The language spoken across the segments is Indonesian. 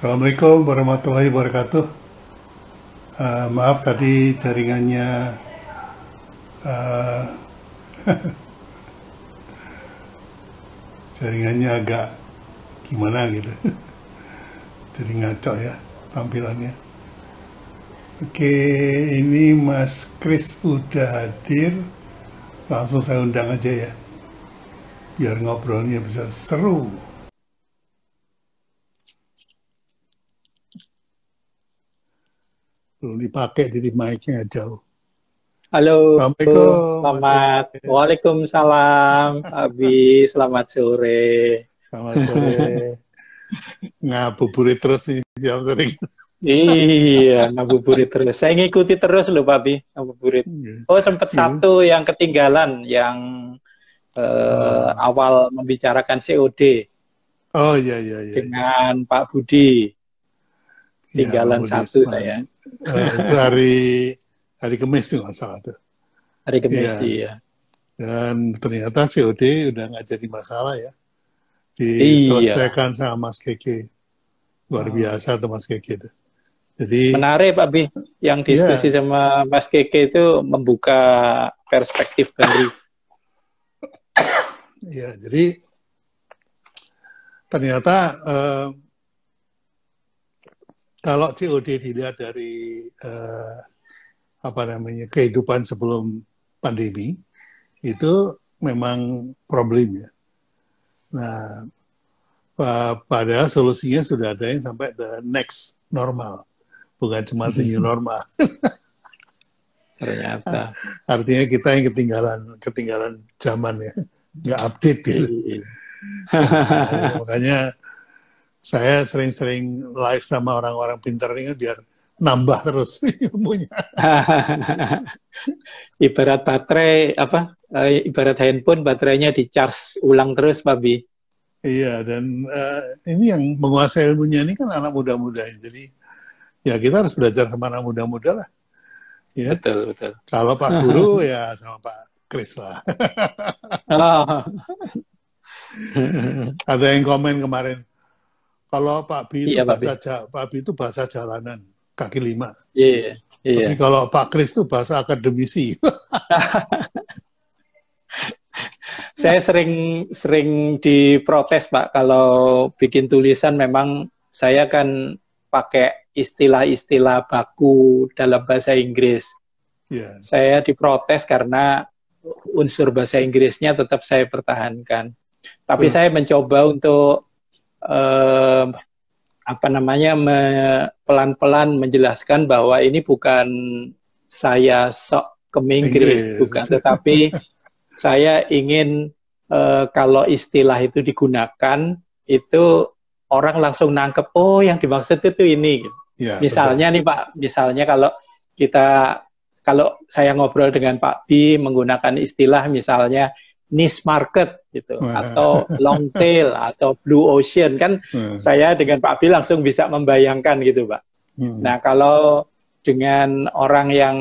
Assalamualaikum warahmatullahi wabarakatuh. Uh, maaf tadi jaringannya uh, jaringannya agak gimana gitu. Jadi ngaco ya tampilannya. Oke, ini Mas Kris udah hadir. Langsung saya undang aja ya. Biar ngobrolnya bisa seru. Belum dipakai jadi mic-nya jauh. Halo. Assalamualaikum. Selamat. Waalaikumsalam. Abi, selamat sore. Selamat sore. Ngabuburit terus nih siang sering? iya, ngabuburit terus. Saya ngikuti terus loh, Pak ngabuburit. Iya. Oh, sempat iya. satu yang ketinggalan yang uh, oh. awal membicarakan COD. Oh iya iya iya. iya. Dengan iya. Pak Budi. Tinggalan ya, Budi satu saya. Eh, itu hari hari Kamis tuh masalah tuh. Hari Kamis ya. iya. Dan ternyata COD udah nggak jadi masalah ya. Iya. Diselesaikan iya. sama Mas Keke. Luar hmm. biasa tuh Mas Keke itu. Jadi menarik Pak Bi, yang diskusi yeah. sama Mas Keke itu membuka perspektif baru. ya, jadi ternyata eh, kalau COD dilihat dari uh, apa namanya kehidupan sebelum pandemi itu memang problem ya. Nah, padahal solusinya sudah ada yang sampai the next normal, bukan cuma the new normal. Ternyata. Artinya kita yang ketinggalan ketinggalan zaman ya, nggak update gitu. makanya saya sering-sering live sama orang-orang pintar ini biar nambah terus ilmunya. ibarat baterai apa? Eh, ibarat handphone baterainya di charge ulang terus, Babi. Iya, dan uh, ini yang menguasai ilmunya ini kan anak muda-muda. Jadi ya kita harus belajar sama anak muda-muda lah. Ya. Betul, betul. Kalau Pak Guru ya sama Pak Kris lah. oh. Ada yang komen kemarin, kalau Pak Bi iya, itu Pak bahasa Bi. Pak Bi itu bahasa jalanan kaki lima. Iya, iya. iya. Tapi kalau Pak Kris itu bahasa akademisi. saya sering sering diprotes Pak kalau bikin tulisan memang saya kan pakai istilah-istilah baku dalam bahasa Inggris. Yeah. Saya diprotes karena unsur bahasa Inggrisnya tetap saya pertahankan. Tapi uh. saya mencoba untuk eh, apa namanya pelan-pelan menjelaskan bahwa ini bukan saya sok ke bukan, tetapi saya ingin eh, kalau istilah itu digunakan itu orang langsung nangkep oh yang dimaksud itu ini. Gitu. misalnya betul. nih Pak, misalnya kalau kita kalau saya ngobrol dengan Pak Bi menggunakan istilah misalnya niche market gitu wow. atau long tail atau blue ocean kan hmm. saya dengan Pak Abi langsung bisa membayangkan gitu Pak. Hmm. Nah kalau dengan orang yang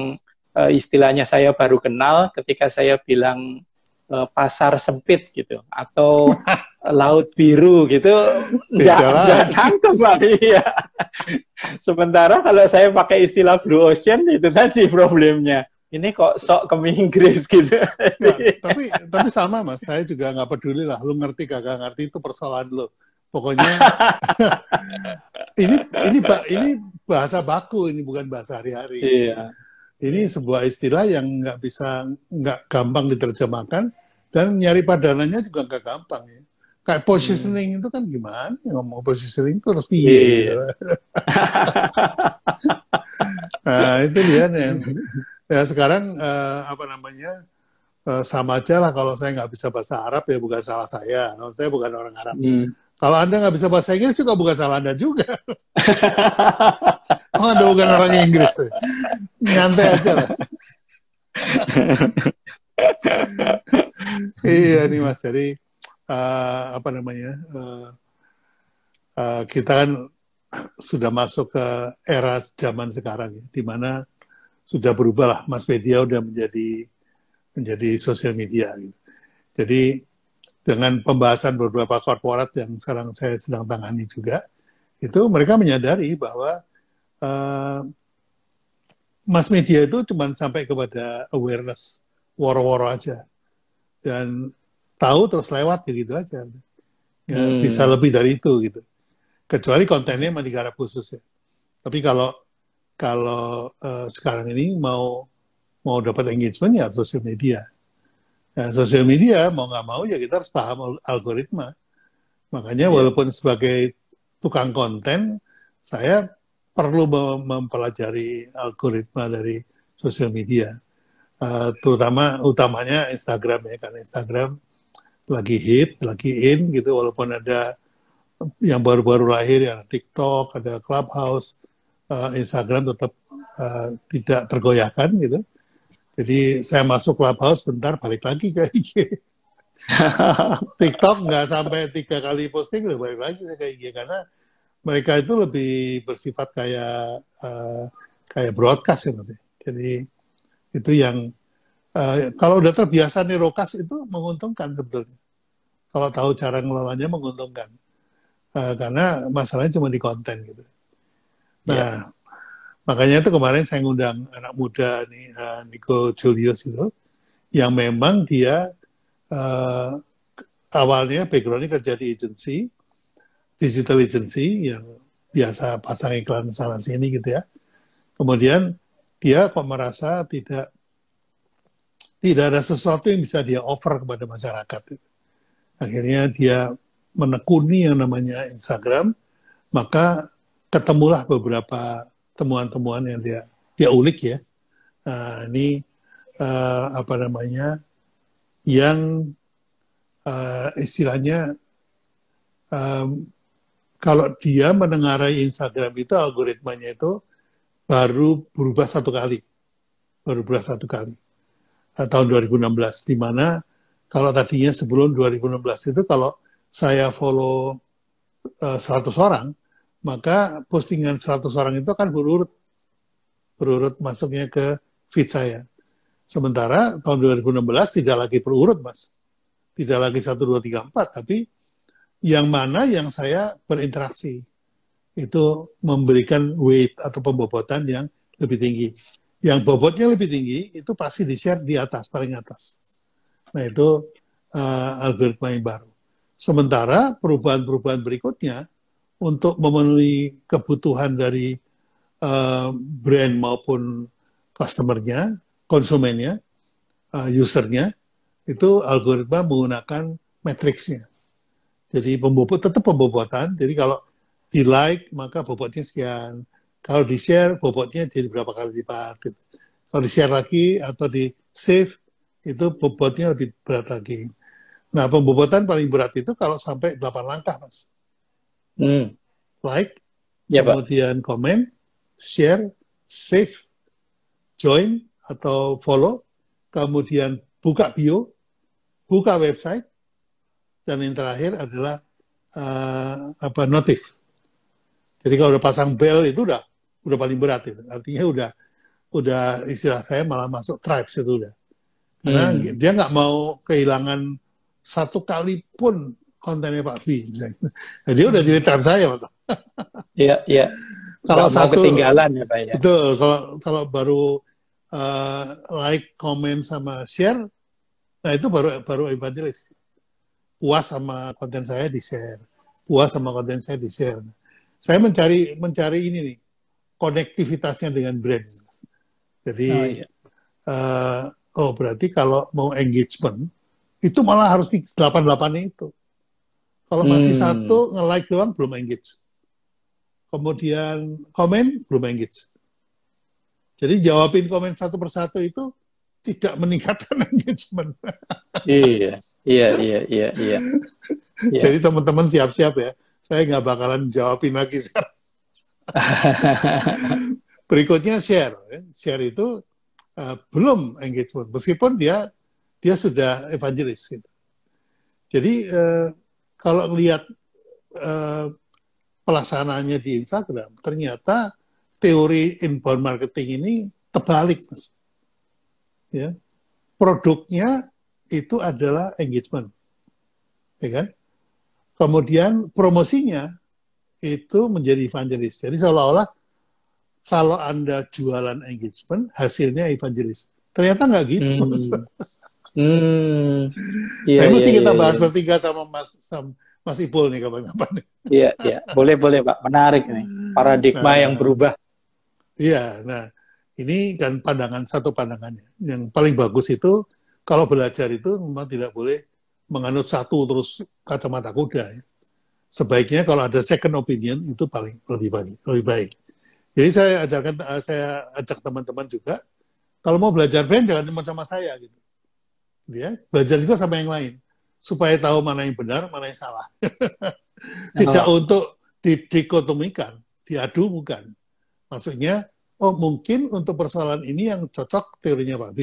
uh, istilahnya saya baru kenal ketika saya bilang uh, pasar sempit gitu atau laut biru gitu enggak tangkep Pak iya. Sementara kalau saya pakai istilah blue ocean itu tadi problemnya ini kok sok ke Inggris gitu. Nah, tapi tapi sama mas, saya juga nggak peduli lah. Lu ngerti gak, gak ngerti itu persoalan lu. Pokoknya ini ini ini bahasa baku ini bukan bahasa hari-hari. Iya. Ini sebuah istilah yang nggak bisa nggak gampang diterjemahkan dan nyari padanannya juga nggak gampang ya. Kayak positioning hmm. itu kan gimana? Ya ngomong positioning itu harus piye. Gitu. Iya. gitu. nah itu dia nih ya sekarang eh, apa namanya eh, sama aja lah kalau saya nggak bisa bahasa Arab ya bukan salah saya kalau saya bukan orang Arab hmm. kalau anda nggak bisa bahasa Inggris juga bukan salah anda juga oh anda bukan orang Inggris nyantai aja lah iya nih mas jadi uh, apa namanya uh, uh, kita kan sudah masuk ke era zaman sekarang ya, di mana sudah berubah lah mass media sudah menjadi menjadi sosial media gitu. Jadi dengan pembahasan beberapa korporat yang sekarang saya sedang tangani juga itu mereka menyadari bahwa uh, mass media itu cuma sampai kepada awareness war woro aja dan tahu terus lewat ya gitu aja ya, hmm. bisa lebih dari itu gitu kecuali kontennya emang khusus ya tapi kalau kalau uh, sekarang ini mau mau dapat engagement ya sosial media. Nah, sosial media mau nggak mau ya kita harus paham algoritma. Makanya yeah. walaupun sebagai tukang konten, saya perlu mempelajari algoritma dari sosial media. Uh, terutama utamanya Instagram ya karena Instagram lagi hit, lagi in gitu walaupun ada yang baru-baru lahir ya TikTok, ada Clubhouse, uh, Instagram tetap uh, tidak tergoyahkan gitu. Jadi saya masuk Clubhouse sebentar, balik lagi ke IG. TikTok nggak sampai tiga kali posting udah balik lagi ke IG karena mereka itu lebih bersifat kayak uh, kayak broadcast ya nanti. Jadi itu yang uh, kalau udah terbiasa nih rokas itu menguntungkan sebetulnya. Kalau tahu cara ngelawannya menguntungkan. Uh, karena masalahnya cuma di konten gitu. Nah, yeah. makanya itu kemarin saya ngundang anak muda nih uh, Nico Julius itu, yang memang dia uh, awalnya backgroundnya kerja di agency, digital agency yang biasa pasang iklan sana sini gitu ya. Kemudian dia kok merasa tidak tidak ada sesuatu yang bisa dia offer kepada masyarakat. Akhirnya dia menekuni yang namanya Instagram, maka ketemulah beberapa temuan-temuan yang dia dia ulik ya. Uh, ini uh, apa namanya yang uh, istilahnya um, kalau dia mendengarai Instagram itu algoritmanya itu baru berubah satu kali, baru berubah satu kali uh, tahun 2016 di mana kalau tadinya sebelum 2016 itu kalau saya follow uh, 100 orang maka postingan 100 orang itu akan berurut berurut masuknya ke feed saya. Sementara tahun 2016 tidak lagi berurut, Mas. Tidak lagi 1, 2, 3, 4, tapi yang mana yang saya berinteraksi. Itu memberikan weight atau pembobotan yang lebih tinggi. Yang bobotnya lebih tinggi, itu pasti di-share di atas, paling atas. Nah, itu uh, algoritma yang baru. Sementara perubahan-perubahan berikutnya, untuk memenuhi kebutuhan dari uh, brand maupun customernya, konsumennya, uh, usernya, itu algoritma menggunakan matriksnya. Jadi pembobot tetap pembobotan. Jadi kalau di like maka bobotnya sekian. Kalau di share bobotnya jadi berapa kali lipat. Gitu. Kalau di share lagi atau di save itu bobotnya lebih berat lagi. Nah pembobotan paling berat itu kalau sampai 8 langkah mas. Hmm. Like, ya, kemudian Pak. komen, share, save, join atau follow, kemudian buka bio, buka website, dan yang terakhir adalah uh, apa notif. Jadi kalau udah pasang bell itu udah udah paling berat itu. Artinya udah udah istilah saya malah masuk tribes itu udah. Karena hmm. dia nggak mau kehilangan satu kali pun kontennya Pak Fi jadi Nah, dia udah jadi tren saya Pak. Iya, iya. Kalau Gak satu ketinggalan ya Pak ya. Betul, kalau kalau baru uh, like, comment sama share, nah itu baru baru evangelis. Puas sama konten saya di share, puas sama konten saya di share. Saya mencari mencari ini nih konektivitasnya dengan brand. Jadi oh, iya. uh, oh berarti kalau mau engagement itu malah harus di delapan itu. Kalau masih satu nge-like doang belum engage. Kemudian komen belum engage. Jadi jawabin komen satu persatu itu tidak meningkatkan engagement. iya, iya, iya, iya, iya. Jadi teman-teman siap-siap ya. Saya nggak bakalan jawabin lagi sekarang. Berikutnya share. Share itu uh, belum engagement, meskipun dia dia sudah evangelis. Gitu. Jadi uh, kalau lihat eh, pelaksanaannya di Instagram, ternyata teori inbound marketing ini terbalik, Ya, produknya itu adalah engagement, ya kan? Kemudian promosinya itu menjadi evangelis. Jadi seolah-olah kalau anda jualan engagement, hasilnya evangelis. Ternyata nggak gitu. Hmm. Hmm. Iya, nah, iya, mesti kita iya, bahas iya. bertiga sama Mas sama Mas Ipul nih kapan-kapan. Iya, iya. Boleh, boleh, Pak. Menarik nih. Paradigma nah, yang berubah. Iya, nah ini kan pandangan satu pandangannya. Yang paling bagus itu kalau belajar itu memang tidak boleh menganut satu terus kacamata kuda. Ya. Sebaiknya kalau ada second opinion itu paling lebih baik, lebih baik. Jadi saya ajarkan eh, saya ajak teman-teman juga kalau mau belajar band jangan cuma sama saya gitu ya belajar juga sama yang lain supaya tahu mana yang benar mana yang salah tidak oh. untuk didikotomikan diadu bukan maksudnya oh mungkin untuk persoalan ini yang cocok teorinya Pak B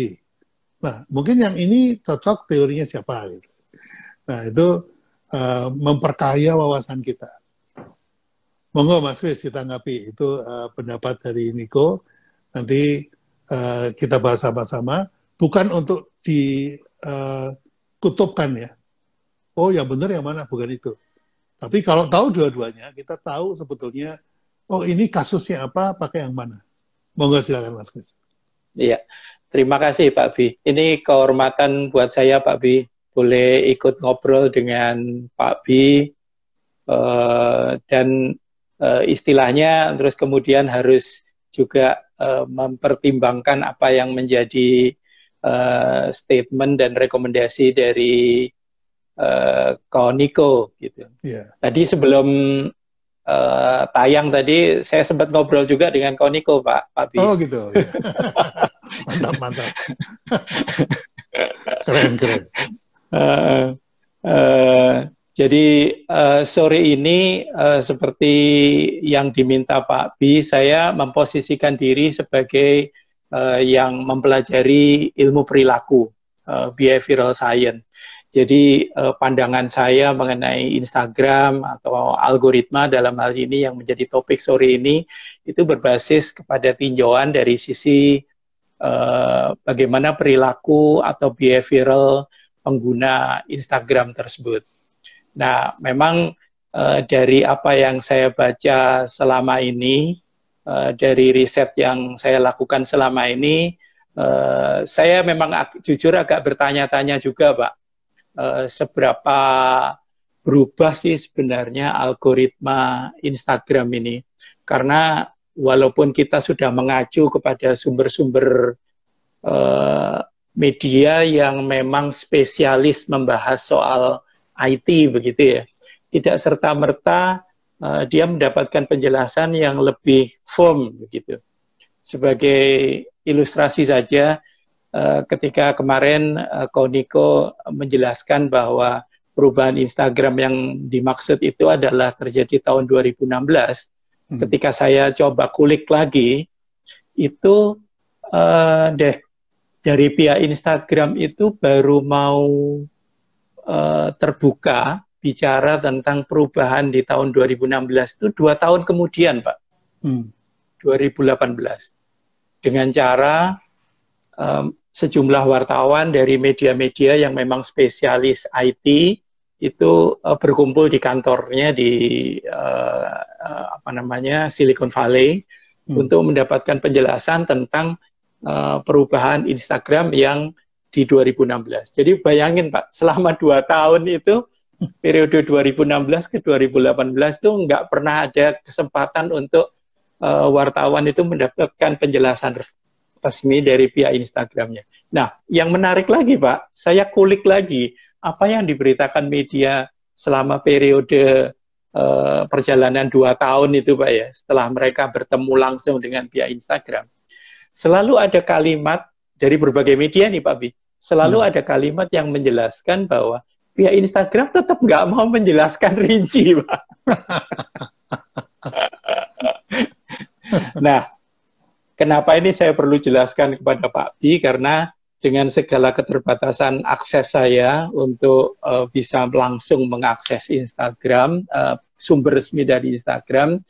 nah mungkin yang ini cocok teorinya siapa gitu nah itu uh, memperkaya wawasan kita monggo Mas Kris ditanggapi itu uh, pendapat dari Niko nanti uh, kita bahas sama-sama bukan untuk di uh, eh, kutubkan ya. Oh ya benar yang mana bukan itu. Tapi kalau tahu dua-duanya, kita tahu sebetulnya oh ini kasusnya apa, pakai yang mana. Monggo silakan Mas Chris. Iya, terima kasih Pak Bi. Ini kehormatan buat saya Pak Bi boleh ikut ngobrol dengan Pak Bi uh, dan uh, istilahnya terus kemudian harus juga uh, mempertimbangkan apa yang menjadi uh, statement dan rekomendasi dari uh, eh, Koniko gitu. Yeah. Tadi sebelum uh, tayang tadi saya sempat ngobrol juga dengan Koniko Pak Pak Bi. Oh gitu. Yeah. mantap mantap. keren keren. Uh, uh, jadi uh, sore ini uh, seperti yang diminta Pak Bi, saya memposisikan diri sebagai uh, yang mempelajari ilmu perilaku uh, behavioral science. Jadi uh, pandangan saya mengenai Instagram atau algoritma dalam hal ini yang menjadi topik sore ini itu berbasis kepada tinjauan dari sisi uh, bagaimana perilaku atau behavioral pengguna Instagram tersebut. Nah, memang uh, dari apa yang saya baca selama ini uh, dari riset yang saya lakukan selama ini, uh, saya memang ag jujur agak bertanya-tanya juga, Pak, uh, seberapa berubah sih sebenarnya algoritma Instagram ini. Karena walaupun kita sudah mengacu kepada sumber-sumber uh, media yang memang spesialis membahas soal IT begitu ya, tidak serta merta uh, dia mendapatkan penjelasan yang lebih firm begitu. Sebagai ilustrasi saja, uh, ketika kemarin uh, eh, Koniko menjelaskan bahwa perubahan Instagram yang dimaksud itu adalah terjadi tahun 2016, hmm. ketika saya coba kulik lagi, itu uh, deh dari pihak Instagram itu baru mau uh, terbuka bicara tentang perubahan di tahun 2016 itu dua tahun kemudian, Pak. Hmm. 2018. Dengan cara um, sejumlah wartawan dari media-media yang memang spesialis IT itu uh, berkumpul di kantornya di uh, uh, apa namanya Silicon Valley hmm. untuk mendapatkan penjelasan tentang uh, perubahan Instagram yang di 2016. Jadi bayangin Pak, selama dua tahun itu periode 2016 ke 2018 itu nggak pernah ada kesempatan untuk uh, wartawan itu mendapatkan penjelasan resmi dari pihak Instagramnya. Nah, yang menarik lagi Pak, saya kulik lagi apa yang diberitakan media selama periode uh, perjalanan dua tahun itu Pak ya, setelah mereka bertemu langsung dengan pihak Instagram. Selalu ada kalimat dari berbagai media nih Pak Bi, selalu hmm. ada kalimat yang menjelaskan bahwa pihak Instagram tetap nggak mau menjelaskan rinci, Pak. nah, kenapa ini saya perlu jelaskan kepada Pak Bi? Karena dengan segala keterbatasan akses saya untuk uh, bisa langsung mengakses Instagram, uh, sumber resmi dari Instagram,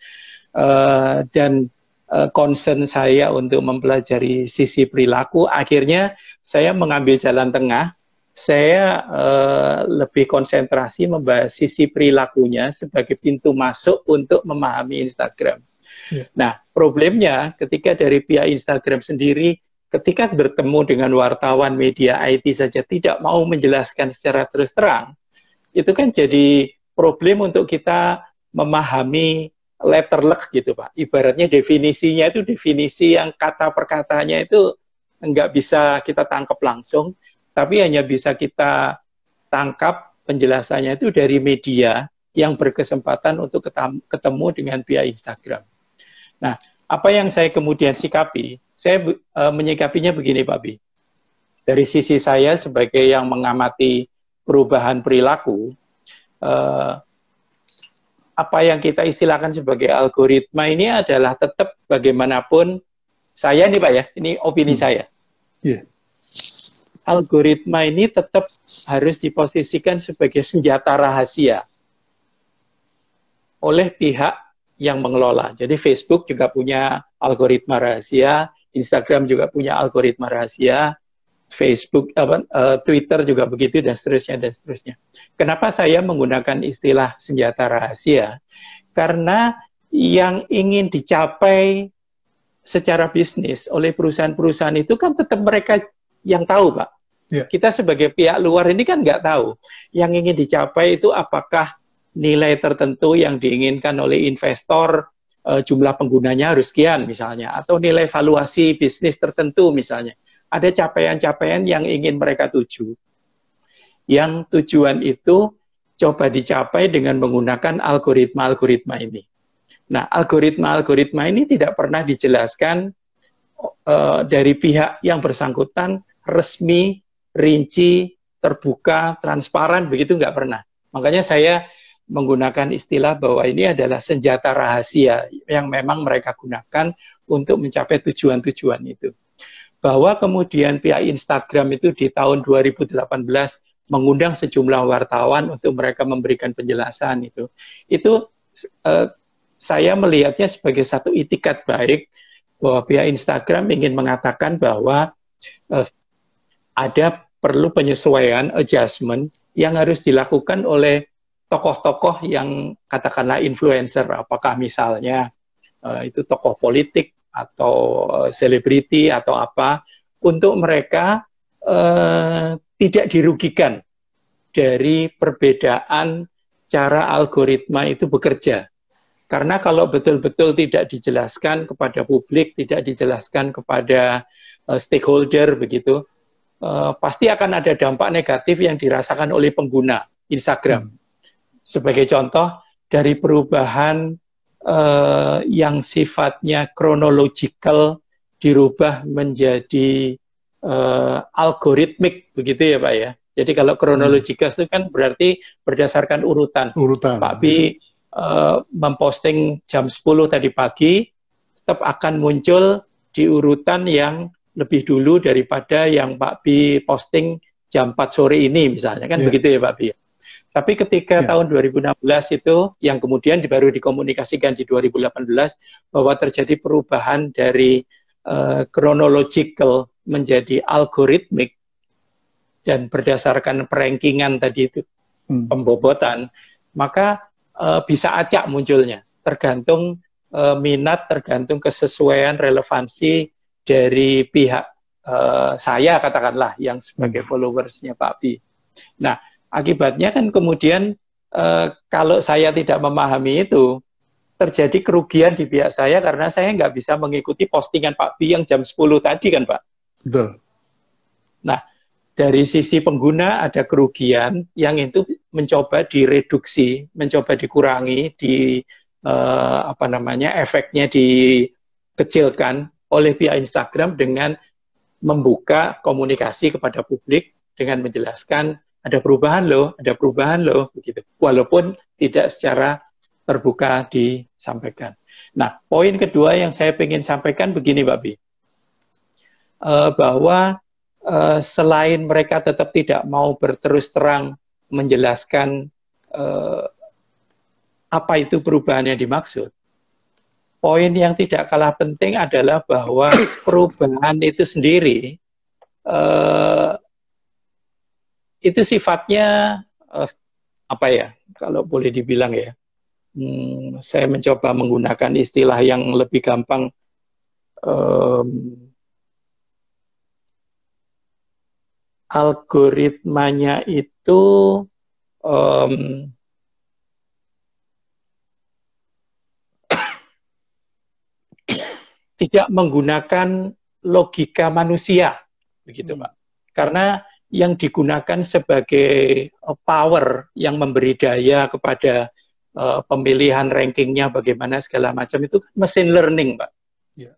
uh, dan uh, concern saya untuk mempelajari sisi perilaku, akhirnya saya mengambil jalan tengah saya uh, lebih konsentrasi membahas sisi perilakunya sebagai pintu masuk untuk memahami Instagram. Yeah. Nah, problemnya ketika dari pihak Instagram sendiri, ketika bertemu dengan wartawan media IT saja tidak mau menjelaskan secara terus terang, itu kan jadi problem untuk kita memahami letter luck gitu Pak. Ibaratnya definisinya itu definisi yang kata perkatanya itu nggak bisa kita tangkap langsung, tapi hanya bisa kita tangkap penjelasannya itu dari media yang berkesempatan untuk ketemu dengan pihak Instagram. Nah, apa yang saya kemudian sikapi, saya e, menyikapinya begini Pak B. Dari sisi saya sebagai yang mengamati perubahan perilaku, e, apa yang kita istilahkan sebagai algoritma ini adalah tetap bagaimanapun saya nih Pak ya, ini opini hmm. saya. Yeah algoritma ini tetap harus diposisikan sebagai senjata rahasia oleh pihak yang mengelola. Jadi Facebook juga punya algoritma rahasia, Instagram juga punya algoritma rahasia, Facebook, apa, uh, Twitter juga begitu dan seterusnya dan seterusnya. Kenapa saya menggunakan istilah senjata rahasia? Karena yang ingin dicapai secara bisnis oleh perusahaan-perusahaan itu kan tetap mereka yang tahu, Pak. Ya. Kita sebagai pihak luar ini kan nggak tahu yang ingin dicapai itu apakah nilai tertentu yang diinginkan oleh investor e, jumlah penggunanya harus kian misalnya atau nilai valuasi bisnis tertentu misalnya. Ada capaian-capaian yang ingin mereka tuju. Yang tujuan itu coba dicapai dengan menggunakan algoritma-algoritma ini. Nah, algoritma-algoritma ini tidak pernah dijelaskan uh, dari pihak yang bersangkutan resmi rinci, terbuka, transparan, begitu nggak pernah. Makanya saya menggunakan istilah bahwa ini adalah senjata rahasia yang memang mereka gunakan untuk mencapai tujuan-tujuan itu. Bahwa kemudian pihak Instagram itu di tahun 2018 mengundang sejumlah wartawan untuk mereka memberikan penjelasan itu. Itu eh, saya melihatnya sebagai satu itikat baik bahwa pihak Instagram ingin mengatakan bahwa eh, ada perlu penyesuaian, adjustment yang harus dilakukan oleh tokoh-tokoh yang katakanlah influencer, apakah misalnya uh, itu tokoh politik atau eh, selebriti uh, atau apa, untuk mereka uh, tidak dirugikan dari perbedaan cara algoritma itu bekerja. Karena kalau betul-betul tidak dijelaskan kepada publik, tidak dijelaskan kepada uh, stakeholder begitu, Eh, pasti akan ada dampak negatif yang dirasakan oleh pengguna Instagram. Hmm. Sebagai contoh, dari perubahan uh, yang sifatnya kronologikal dirubah menjadi uh, algoritmik, begitu ya Pak ya. Jadi kalau kronologikal hmm. itu kan berarti berdasarkan urutan. Urutan. Pak Bi uh, memposting jam 10 tadi pagi, tetap akan muncul di urutan yang lebih dulu daripada yang Pak Bi posting jam 4 sore ini misalnya kan yeah. begitu ya Pak Bi. Tapi ketika yeah. tahun 2016 itu yang kemudian baru dikomunikasikan di 2018 bahwa terjadi perubahan dari uh, menjadi algoritmik dan berdasarkan perankingan tadi itu hmm. pembobotan, maka uh, bisa acak munculnya tergantung uh, minat, tergantung kesesuaian relevansi dari pihak uh, saya katakanlah yang sebagai hmm. followersnya Pak Pi. Nah, akibatnya kan kemudian uh, kalau saya tidak memahami itu terjadi kerugian di pihak saya karena saya nggak bisa mengikuti postingan Pak Pi yang jam 10 tadi kan Pak. Betul. Nah, dari sisi pengguna ada kerugian yang itu mencoba direduksi, mencoba dikurangi, di uh, apa namanya efeknya dikecilkan oleh pihak Instagram dengan membuka komunikasi kepada publik dengan menjelaskan ada perubahan loh, ada perubahan loh, begitu. Walaupun tidak secara terbuka disampaikan. Nah, poin kedua yang saya ingin sampaikan begini, Mbak Bi, eh, bahwa eh, selain mereka tetap tidak mau berterus terang menjelaskan eh, apa itu perubahan yang dimaksud, poin yang tidak kalah penting adalah bahwa perubahan itu sendiri uh, itu sifatnya uh, apa ya kalau boleh dibilang ya hmm, saya mencoba menggunakan istilah yang lebih gampang um, algoritmanya itu um, tidak menggunakan logika manusia, begitu hmm. Pak. Karena yang digunakan sebagai eh, power yang memberi daya kepada uh, pemilihan rankingnya bagaimana segala macam itu kan mesin learning, Pak. Yeah.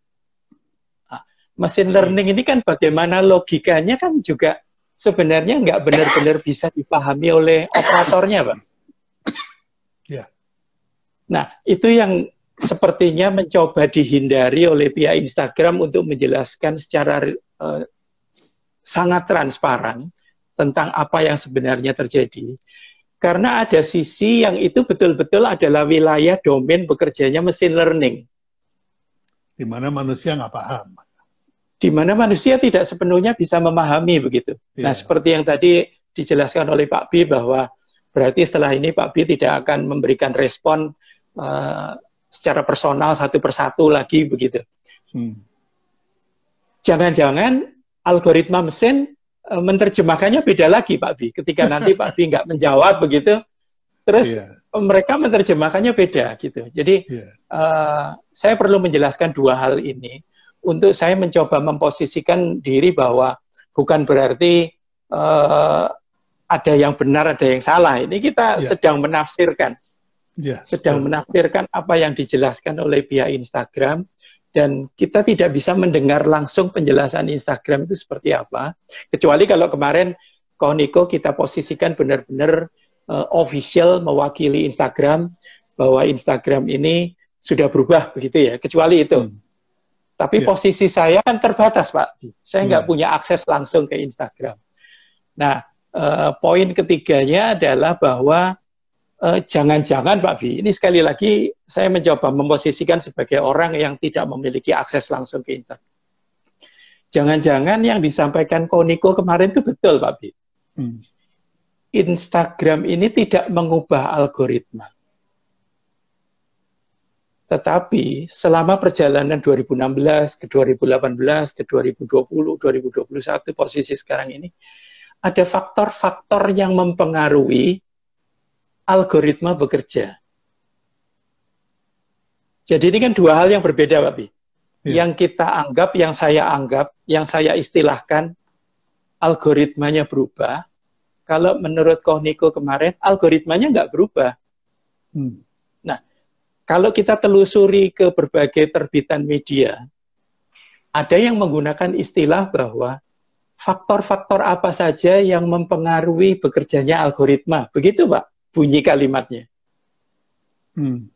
Nah, mesin learning ini kan bagaimana logikanya kan juga sebenarnya nggak benar-benar bisa dipahami oleh operatornya, Pak. Yeah. Nah, itu yang sepertinya mencoba dihindari oleh pihak Instagram untuk menjelaskan secara uh, sangat transparan tentang apa yang sebenarnya terjadi. Karena ada sisi yang itu betul-betul adalah wilayah domain bekerjanya mesin learning. Di mana manusia nggak paham. Di mana manusia tidak sepenuhnya bisa memahami begitu. Yeah. Nah, iya. seperti yang tadi dijelaskan oleh Pak B bahwa berarti setelah ini Pak B tidak akan memberikan respon uh, secara personal satu persatu lagi begitu. jangan hmm. Jangan-jangan algoritma mesin e, menerjemahkannya beda lagi Pak Bi. Ketika nanti Pak Bi nggak menjawab begitu, terus yeah. mereka menerjemahkannya beda gitu. Jadi yeah. Iya. uh, saya perlu menjelaskan dua hal ini untuk saya mencoba memposisikan diri bahwa bukan berarti uh, ada yang benar ada yang salah. Ini kita yeah. sedang menafsirkan yeah, sedang menafsirkan apa yang dijelaskan oleh pihak Instagram dan kita tidak bisa mendengar langsung penjelasan Instagram itu seperti apa kecuali kalau kemarin Koniko kita posisikan benar-benar uh, official mewakili Instagram bahwa Instagram ini sudah berubah begitu ya kecuali itu hmm. tapi yeah. posisi saya kan terbatas Pak saya nggak yeah. punya akses langsung ke Instagram nah uh, poin ketiganya adalah bahwa Eh, jangan-jangan Pak Bi, ini sekali lagi saya mencoba memposisikan sebagai orang yang tidak memiliki akses langsung ke internet. Jangan-jangan yang disampaikan Koniko kemarin itu betul Pak Bi. Hmm. Instagram ini tidak mengubah algoritma. Tetapi selama perjalanan 2016 ke 2018 ke 2020, 2021 posisi sekarang ini, ada faktor-faktor yang mempengaruhi algoritma bekerja. Jadi ini kan dua hal yang berbeda, Pak Bi. Ya. Yang kita anggap, yang saya anggap, yang saya istilahkan, algoritmanya berubah. Kalau menurut Niko kemarin, algoritmanya nggak berubah. Hmm. Nah, kalau kita telusuri ke berbagai terbitan media, ada yang menggunakan istilah bahwa faktor-faktor apa saja yang mempengaruhi bekerjanya algoritma. Begitu, Pak? bunyi kalimatnya. Hmm.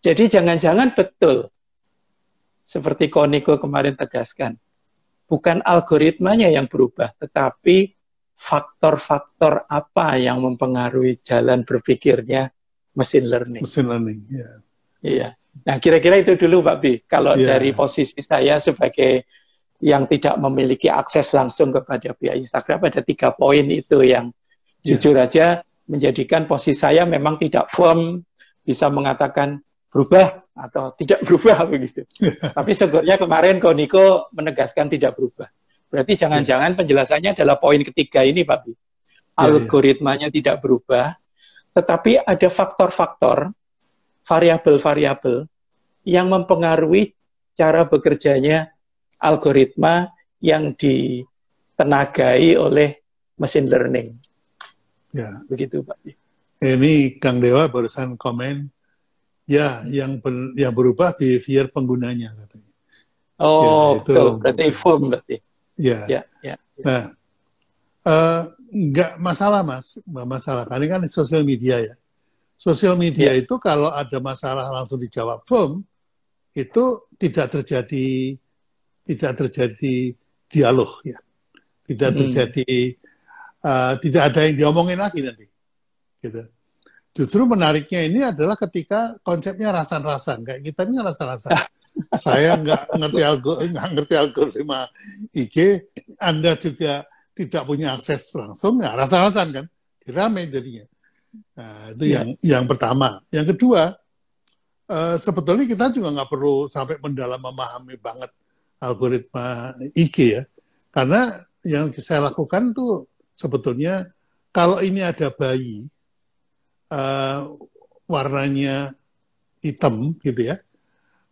Jadi jangan-jangan betul seperti Koniko kemarin tegaskan, bukan algoritmanya yang berubah, tetapi faktor-faktor apa yang mempengaruhi jalan berpikirnya mesin learning. Mesin learning, ya. Iya. Nah, kira-kira itu dulu Pak Bi. Kalau yeah. dari posisi saya sebagai yang tidak memiliki akses langsung kepada pihak Instagram ada tiga poin itu yang yeah. jujur aja menjadikan posisi saya memang tidak firm, bisa mengatakan berubah atau tidak berubah begitu. Tapi syukurnya kemarin kau Niko menegaskan tidak berubah. Berarti iya. jangan-jangan penjelasannya adalah poin ketiga ini, Pak Bi. Iya, iya. Algoritmanya tidak berubah, tetapi ada faktor-faktor, variabel-variabel yang mempengaruhi cara bekerjanya algoritma yang ditenagai oleh mesin learning. Ya. Begitu Pak. Ini Kang Dewa barusan komen, ya yang ber, yang berubah behavior penggunanya katanya. Oh, ya, itu, betul. Berarti form berarti. Ya. ya, ya, Nah, eh, nggak uh, masalah mas, nggak masalah. Karena kan sosial media ya. Sosial media ya. itu kalau ada masalah langsung dijawab form, itu tidak terjadi tidak terjadi dialog ya, tidak hmm. terjadi Eh, tidak ada yang diomongin lagi nanti. Gitu. Justru menariknya ini adalah ketika konsepnya rasan-rasan, kayak kita ini rasan-rasan. Saya nggak ngerti algoritma, nggak ngerti algoritma IG, Anda juga tidak punya akses langsung, ya rasan-rasan kan, rame jadinya. Nah, itu ya. yang yang pertama. Yang kedua, uh, sebetulnya kita juga nggak perlu sampai mendalam memahami banget algoritma IG ya, karena yang saya lakukan tuh sebetulnya kalau ini ada bayi uh, warnanya hitam gitu ya,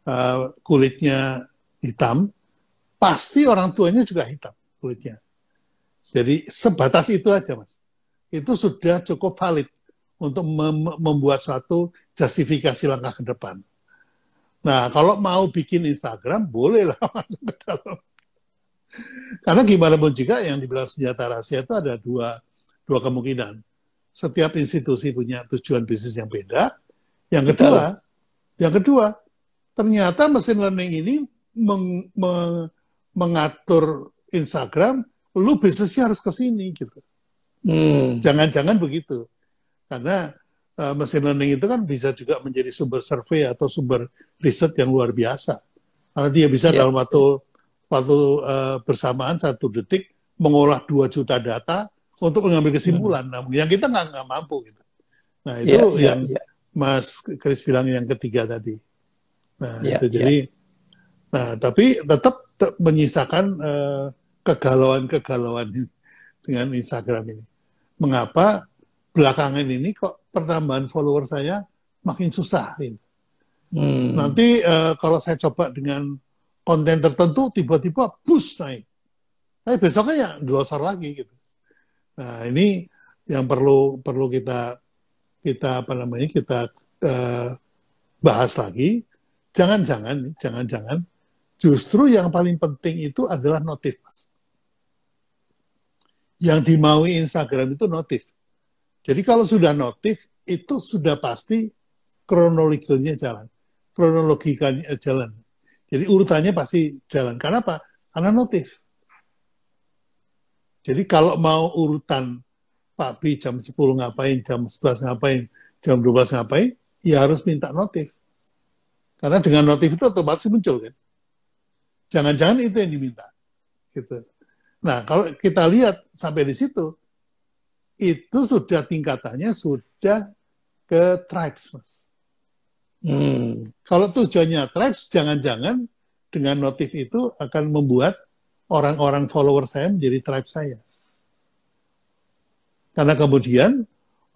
uh, kulitnya hitam, pasti orang tuanya juga hitam kulitnya. Jadi sebatas itu aja mas, itu sudah cukup valid untuk mem membuat suatu justifikasi langkah ke depan. Nah, kalau mau bikin Instagram, bolehlah masuk ke dalam karena gimana pun juga yang dibilang senjata rahasia itu ada dua, dua kemungkinan. Setiap institusi punya tujuan bisnis yang beda. Yang kedua, Betul. yang kedua, ternyata mesin learning ini meng, me, mengatur Instagram, lu bisnisnya harus ke sini gitu. Hmm. Jangan-jangan hmm. begitu. Karena uh, mesin learning itu kan bisa juga menjadi sumber survei atau sumber riset yang luar biasa. Karena dia bisa yeah. dalam waktu waktu uh, bersamaan satu detik mengolah dua juta data untuk mengambil kesimpulan. Hmm. Nah, yang kita nggak mampu gitu. Nah itu yeah, iya, yang yeah, yeah. Mas Kris bilang yang ketiga tadi. Nah yeah, itu iya. jadi. Yeah. Nah tapi tetap te menyisakan kegalauan eh, kegalauan-kegalauan dengan Instagram ini. Mengapa belakangan ini kok pertambahan follower saya makin susah? Gitu. Hmm. Nanti uh, kalau saya coba dengan konten tertentu tiba-tiba bus naik. Tapi besoknya ya dosar lagi gitu. Nah ini yang perlu perlu kita kita apa namanya kita eh, bahas lagi. Jangan-jangan, jangan-jangan justru yang paling penting itu adalah notif, mas. Yang dimaui Instagram itu notif. Jadi kalau sudah notif itu sudah pasti kronologinya jalan, kronologikannya jalan jadi urutannya pasti jalan. Karena apa? Karena notif. Jadi kalau mau urutan Pak B jam 10 ngapain, jam 11 ngapain, jam 12 ngapain, ya harus minta notif. Karena dengan notif itu otomatis muncul kan. Jangan-jangan itu yang diminta. Gitu. Nah, kalau kita lihat sampai di situ, itu sudah tingkatannya sudah ke tribes, Mas. Hmm. Kalau tujuannya tribes, jangan-jangan dengan notif itu akan membuat orang-orang follower saya menjadi tribe saya. Karena kemudian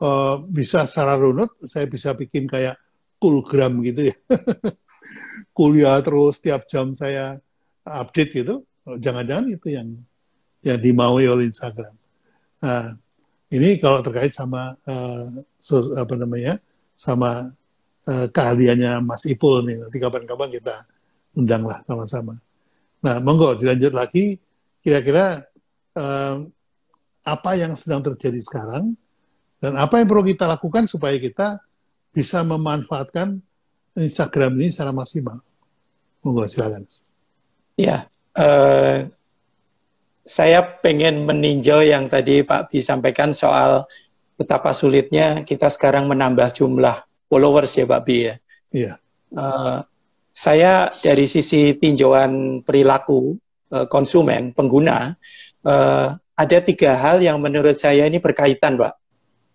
uh, bisa secara runut saya bisa bikin kayak kulgram gitu ya. Kuliah terus setiap jam saya update gitu. Jangan-jangan itu yang yang dimaui oleh Instagram. Nah, ini kalau terkait sama uh, apa namanya sama Eh, keahliannya Mas Ipul nih. Nanti kapan-kapan kita undanglah sama-sama. Nah, monggo dilanjut lagi. Kira-kira eh, apa yang sedang terjadi sekarang dan apa yang perlu kita lakukan supaya kita bisa memanfaatkan Instagram ini secara maksimal. Monggo silakan. Ya, uh, saya pengen meninjau yang tadi Pak Bi sampaikan soal betapa sulitnya kita sekarang menambah jumlah followers ya Pak Bi ya. Yeah. Iya. Uh, saya dari sisi tinjauan perilaku uh, konsumen pengguna uh, ada tiga hal yang menurut saya ini berkaitan Pak.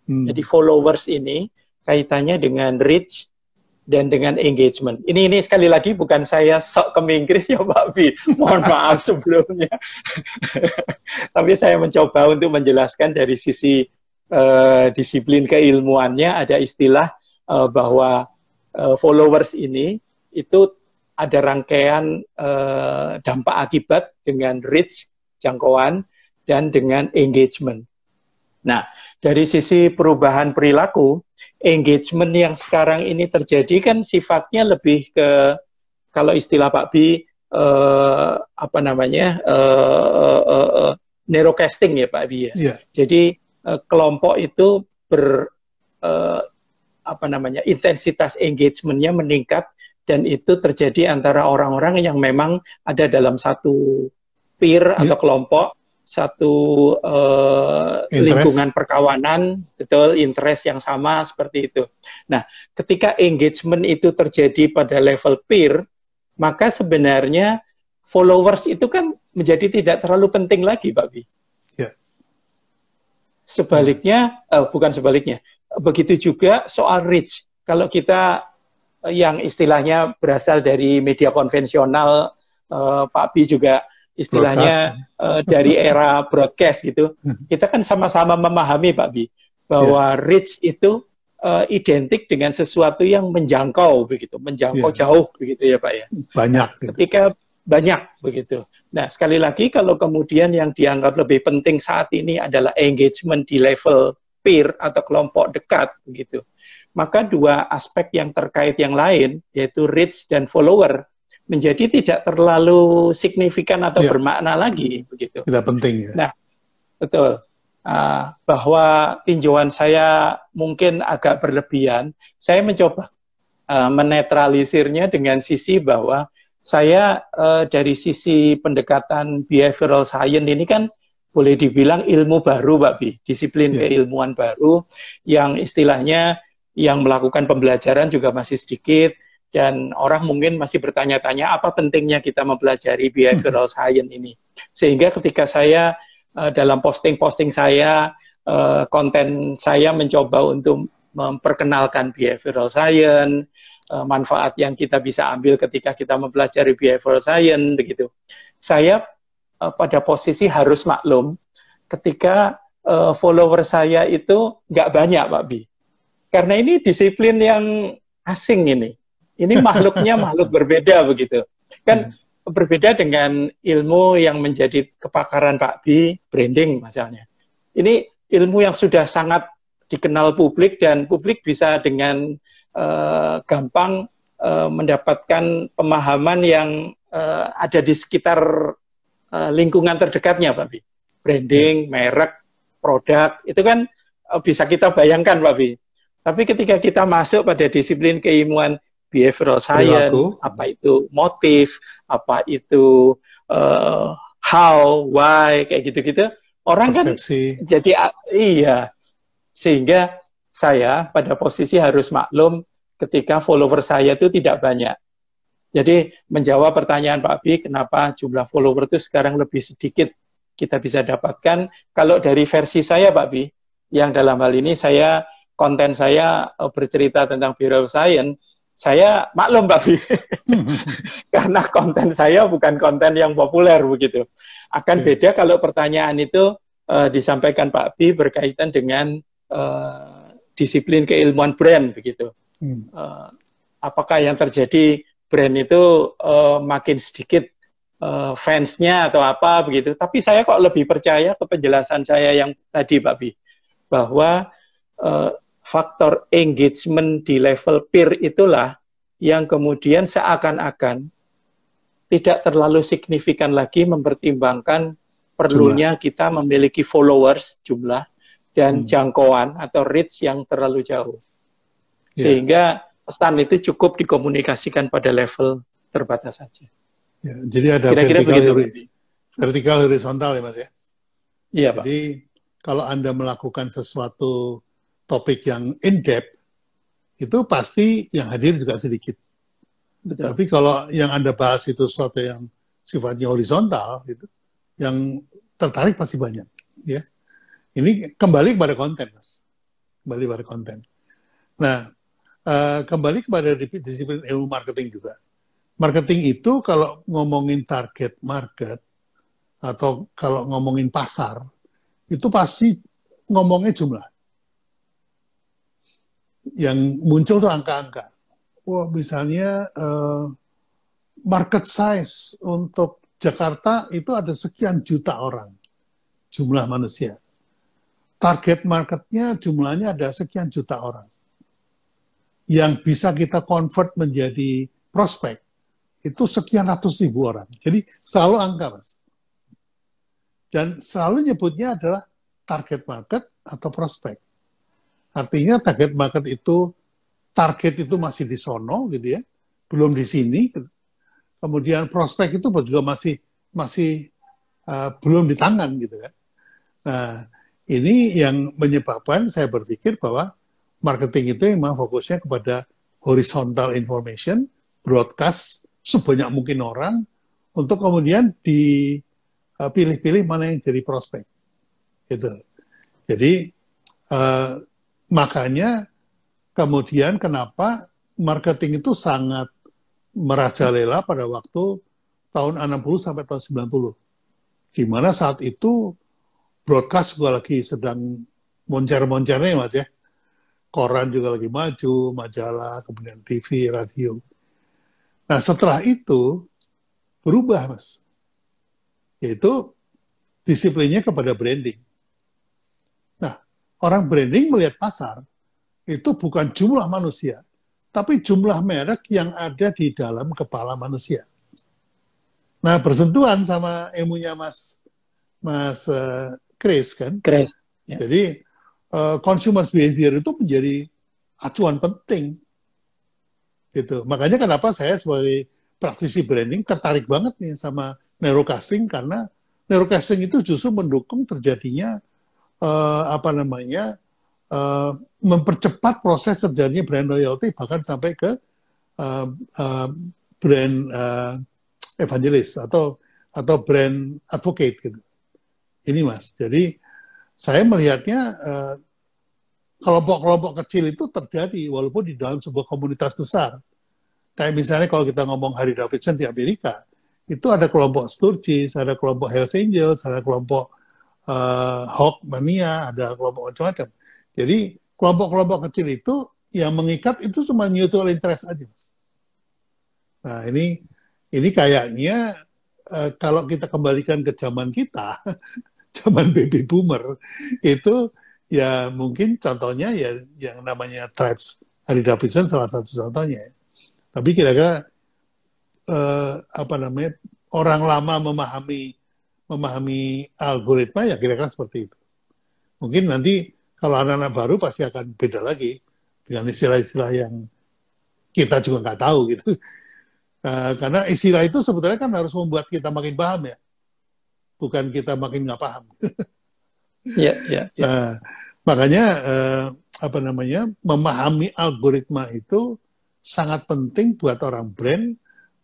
Hmm. Jadi followers ini kaitannya dengan reach dan dengan engagement. Ini ini sekali lagi bukan saya sok ke Inggris ya Pak Bi, mohon maaf sebelumnya. Tapi saya mencoba untuk menjelaskan dari sisi uh, disiplin keilmuannya ada istilah uh, bahwa uh, followers ini itu ada rangkaian uh, dampak akibat dengan reach jangkauan dan dengan engagement. Nah, dari sisi perubahan perilaku, engagement yang sekarang ini terjadi kan sifatnya lebih ke kalau istilah Pak B uh, apa namanya uh, uh, uh, neurocasting ya Pak Bi ya. Yeah. Jadi uh, kelompok itu ber uh, apa namanya intensitas engagementnya meningkat dan itu terjadi antara orang-orang yang memang ada dalam satu peer yeah. atau kelompok satu uh, lingkungan perkawanan betul interest yang sama seperti itu. Nah, ketika engagement itu terjadi pada level peer, maka sebenarnya followers itu kan menjadi tidak terlalu penting lagi, Pak Bi. Yeah. Sebaliknya, uh, bukan sebaliknya. Begitu juga soal reach. Kalau kita eh, yang istilahnya berasal dari media konvensional, eh, Pak Bi juga istilahnya eh, dari era broadcast gitu. Hmm. Kita kan sama-sama memahami Pak Bi bahwa yeah. reach itu identik dengan sesuatu yang menjangkau begitu, menjangkau yeah. jauh begitu ya Pak ya. Banyak. Nah, gitu. ketika banyak begitu. Nah sekali lagi kalau kemudian yang dianggap lebih penting saat ini adalah engagement di level peer atau kelompok dekat begitu. Maka dua aspek yang terkait yang lain yaitu reach dan follower menjadi tidak terlalu signifikan atau ya. bermakna lagi begitu. Tidak penting ya. Nah, betul. Uh, bahwa tinjauan saya mungkin agak berlebihan, saya mencoba uh, menetralisirnya dengan sisi bahwa saya uh, dari sisi pendekatan behavioral science ini kan boleh dibilang ilmu baru, Pak Bi. Disiplin yeah. keilmuan baru yang istilahnya yang melakukan pembelajaran juga masih sedikit dan orang mungkin masih bertanya-tanya apa pentingnya kita mempelajari behavioral hmm. science ini. Sehingga ketika saya eh, dalam posting-posting saya, eh, konten saya mencoba untuk memperkenalkan behavioral science, eh, manfaat yang kita bisa ambil ketika kita mempelajari behavioral science begitu. Saya Eh, pada posisi harus maklum ketika uh, follower saya itu nggak banyak, Pak Bi. Karena ini disiplin yang asing ini. Ini makhluknya makhluk berbeda begitu. Kan hmm. berbeda dengan ilmu yang menjadi kepakaran Pak Bi, branding misalnya. Ini ilmu yang sudah sangat dikenal publik dan publik bisa dengan uh, gampang uh, mendapatkan pemahaman yang uh, ada di sekitar Eh, lingkungan terdekatnya, Pak Bi. Branding, hmm. merek, produk, itu kan eh, bisa kita bayangkan, Pak Bi. Tapi ketika kita masuk pada disiplin keilmuan behavioral science, Berlaku. apa itu motif, apa itu uh, how, why, kayak gitu-gitu, orang kan Persepsi. kan jadi ah, iya. Sehingga saya pada posisi harus maklum ketika follower saya itu tidak banyak. Jadi menjawab pertanyaan Pak Bi, kenapa jumlah follower itu sekarang lebih sedikit kita bisa dapatkan? Kalau dari versi saya Pak Bi, yang dalam hal ini saya konten saya eh, bercerita tentang viral science, saya maklum Pak Bi, karena konten saya bukan konten yang populer begitu. Akan okay. beda kalau pertanyaan itu uh, disampaikan Pak Bi berkaitan dengan uh, disiplin keilmuan brand begitu. Hmm. Uh, apakah yang terjadi brand itu uh, makin sedikit uh, fansnya atau apa begitu. Tapi saya kok lebih percaya ke penjelasan saya yang tadi Pak Bi bahwa uh, faktor engagement di level peer itulah yang kemudian seakan-akan tidak terlalu signifikan lagi mempertimbangkan perlunya jumlah. kita memiliki followers jumlah dan hmm. jangkauan atau reach yang terlalu jauh. Yeah. Sehingga pesan itu cukup dikomunikasikan pada level terbatas saja. Ya, jadi ada Kira-kira vertikal, begitu, vertikal horizontal ya mas ya. Iya jadi, pak. Jadi kalau anda melakukan sesuatu topik yang in depth itu pasti yang hadir juga sedikit. Betul. Tapi kalau yang anda bahas itu sesuatu yang sifatnya horizontal gitu, yang tertarik pasti banyak, ya. Ini kembali kepada konten, mas. Kembali pada konten. Nah, Eh, kembali kepada disiplin ilmu marketing juga. Marketing itu kalau ngomongin target market atau kalau ngomongin pasar itu pasti ngomongnya jumlah. Yang muncul tuh angka-angka. Wah, misalnya uh, market size untuk Jakarta itu ada sekian juta orang jumlah manusia. Target marketnya jumlahnya ada sekian juta orang yang bisa kita convert menjadi prospek itu sekian ratus ribu orang. Jadi selalu angka, Mas. Dan selalu nyebutnya adalah target market atau prospek. Artinya target market itu target itu masih di sono gitu ya, belum di sini. Kemudian prospek itu juga masih masih uh, belum di tangan gitu kan. Nah, ini yang menyebabkan saya berpikir bahwa marketing itu memang fokusnya kepada horizontal information, broadcast sebanyak mungkin orang untuk kemudian dipilih-pilih eh, mana yang jadi prospek. Gitu. Jadi uh, makanya kemudian kenapa marketing itu sangat merajalela pada waktu tahun 60 sampai tahun 90. Di mana saat itu broadcast juga lagi sedang moncer-moncernya Mas ya koran juga lagi maju, majalah, kemudian TV, radio. Nah setelah itu berubah mas, yaitu disiplinnya kepada branding. Nah orang branding melihat pasar itu bukan jumlah manusia, tapi jumlah merek yang ada di dalam kepala manusia. Nah bersentuhan sama ilmunya mas Mas uh, Chris kan. Chris. Ya. Jadi Eh, Consumer behavior itu menjadi acuan penting. Gitu. Makanya kenapa saya sebagai praktisi branding tertarik banget nih sama neurocasting karena neurocasting itu justru mendukung terjadinya uh, apa namanya uh, mempercepat proses terjadinya brand loyalty bahkan sampai ke uh, uh, brand uh, evangelis atau atau brand advocate gitu. Ini Mas. Jadi saya melihatnya eh, kelompok-kelompok uh, kecil itu terjadi walaupun di dalam sebuah komunitas besar. Kayak misalnya kalau kita ngomong Harry Davidson di Amerika, itu ada kelompok Sturgis, ada kelompok Hells Angels, ada kelompok uh, Hawk Mania, ada kelompok macam-macam. Jadi kelompok-kelompok kecil itu yang mengikat itu cuma mutual interest aja. Nah ini ini kayaknya uh, kalau kita kembalikan ke zaman kita zaman baby boomer itu ya mungkin contohnya ya yang namanya tribes Harry Davidson salah satu contohnya. Tapi kira-kira eh, apa namanya orang lama memahami memahami algoritma ya kira-kira seperti itu. Mungkin nanti kalau anak-anak baru pasti akan beda lagi dengan istilah-istilah yang kita juga nggak tahu gitu. Uh, karena istilah itu sebetulnya kan harus membuat kita makin paham ya bukan kita makin nggak paham. Iya, iya. Ya. Nah, makanya eh, apa namanya memahami algoritma itu sangat penting buat orang brand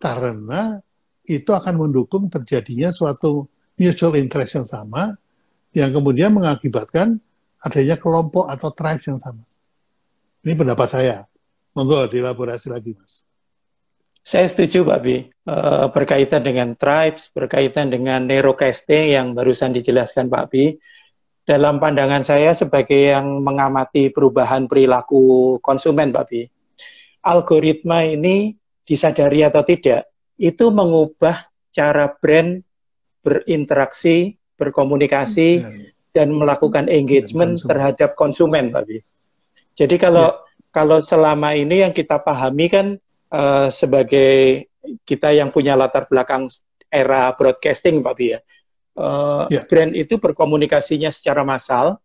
karena itu akan mendukung terjadinya suatu mutual interest yang sama yang kemudian mengakibatkan adanya kelompok atau tribe yang sama. Ini pendapat saya. Monggo dilaborasi lagi, Mas. Saya setuju Pak Bi, E, berkaitan dengan tribes, berkaitan dengan neurocasting yang barusan dijelaskan Pak Bi. Dalam pandangan saya sebagai yang mengamati perubahan perilaku konsumen Pak Bi, algoritma ini disadari atau tidak, itu mengubah cara brand berinteraksi, berkomunikasi, ya. dan melakukan engagement ya, terhadap konsumen Pak Bi. Jadi kalau ya. kalau selama ini yang kita pahami kan Eh, sebagai kita yang punya latar belakang era broadcasting, Pak Bia, ya. Uh, eh, yeah. Brand itu berkomunikasinya secara massal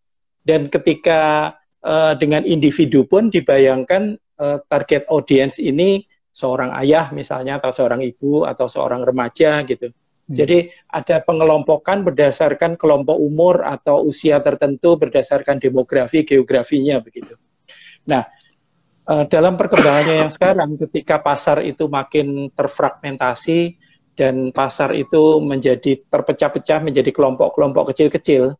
dan ketika uh, dengan individu pun dibayangkan uh, target audience ini seorang ayah misalnya atau seorang ibu atau seorang remaja gitu. Hmm. Jadi ada pengelompokan berdasarkan kelompok umur atau usia tertentu berdasarkan demografi geografinya begitu. Nah, Eh, dalam perkembangannya yang sekarang ketika pasar itu makin terfragmentasi dan pasar itu menjadi terpecah-pecah menjadi kelompok-kelompok kecil-kecil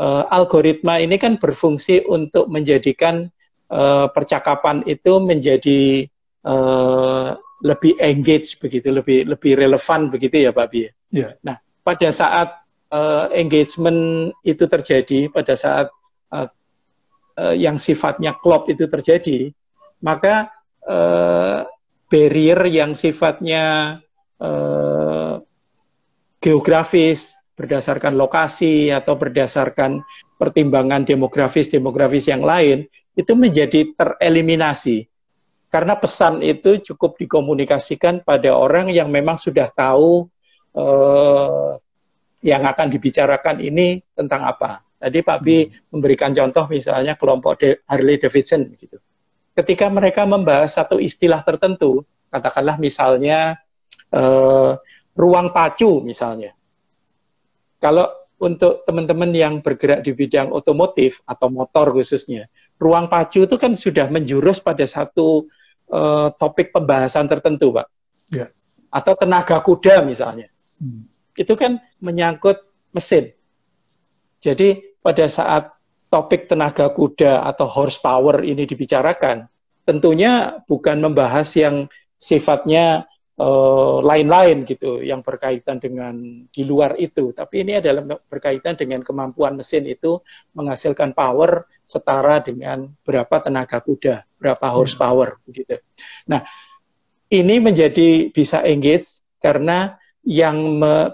uh, algoritma ini kan berfungsi untuk menjadikan uh, percakapan itu menjadi uh, lebih engage begitu lebih lebih relevan begitu ya Pak Bia. Yeah. Nah pada saat uh, engagement itu terjadi pada saat uh, uh, yang sifatnya klop itu terjadi maka eh, barrier yang sifatnya eh, geografis berdasarkan lokasi atau berdasarkan pertimbangan demografis demografis yang lain itu menjadi tereliminasi karena pesan itu cukup dikomunikasikan pada orang yang memang sudah tahu eh, yang akan dibicarakan ini tentang apa. Tadi Pak Bi hmm. memberikan contoh misalnya kelompok Harley Davidson gitu ketika mereka membahas satu istilah tertentu, katakanlah misalnya eh, ruang pacu misalnya. Kalau untuk teman-teman yang bergerak di bidang otomotif atau motor khususnya, ruang pacu itu kan sudah menjurus pada satu eh, topik pembahasan tertentu, Pak. Yeah. Atau tenaga kuda misalnya. Hmm. Itu kan menyangkut mesin. Jadi pada saat topik tenaga kuda atau horsepower ini dibicarakan, tentunya bukan membahas yang sifatnya eh, lain-lain uh, gitu yang berkaitan dengan di luar itu tapi ini adalah berkaitan dengan kemampuan mesin itu menghasilkan power setara dengan berapa tenaga kuda berapa hmm. horsepower gitu. nah ini menjadi bisa engage karena yang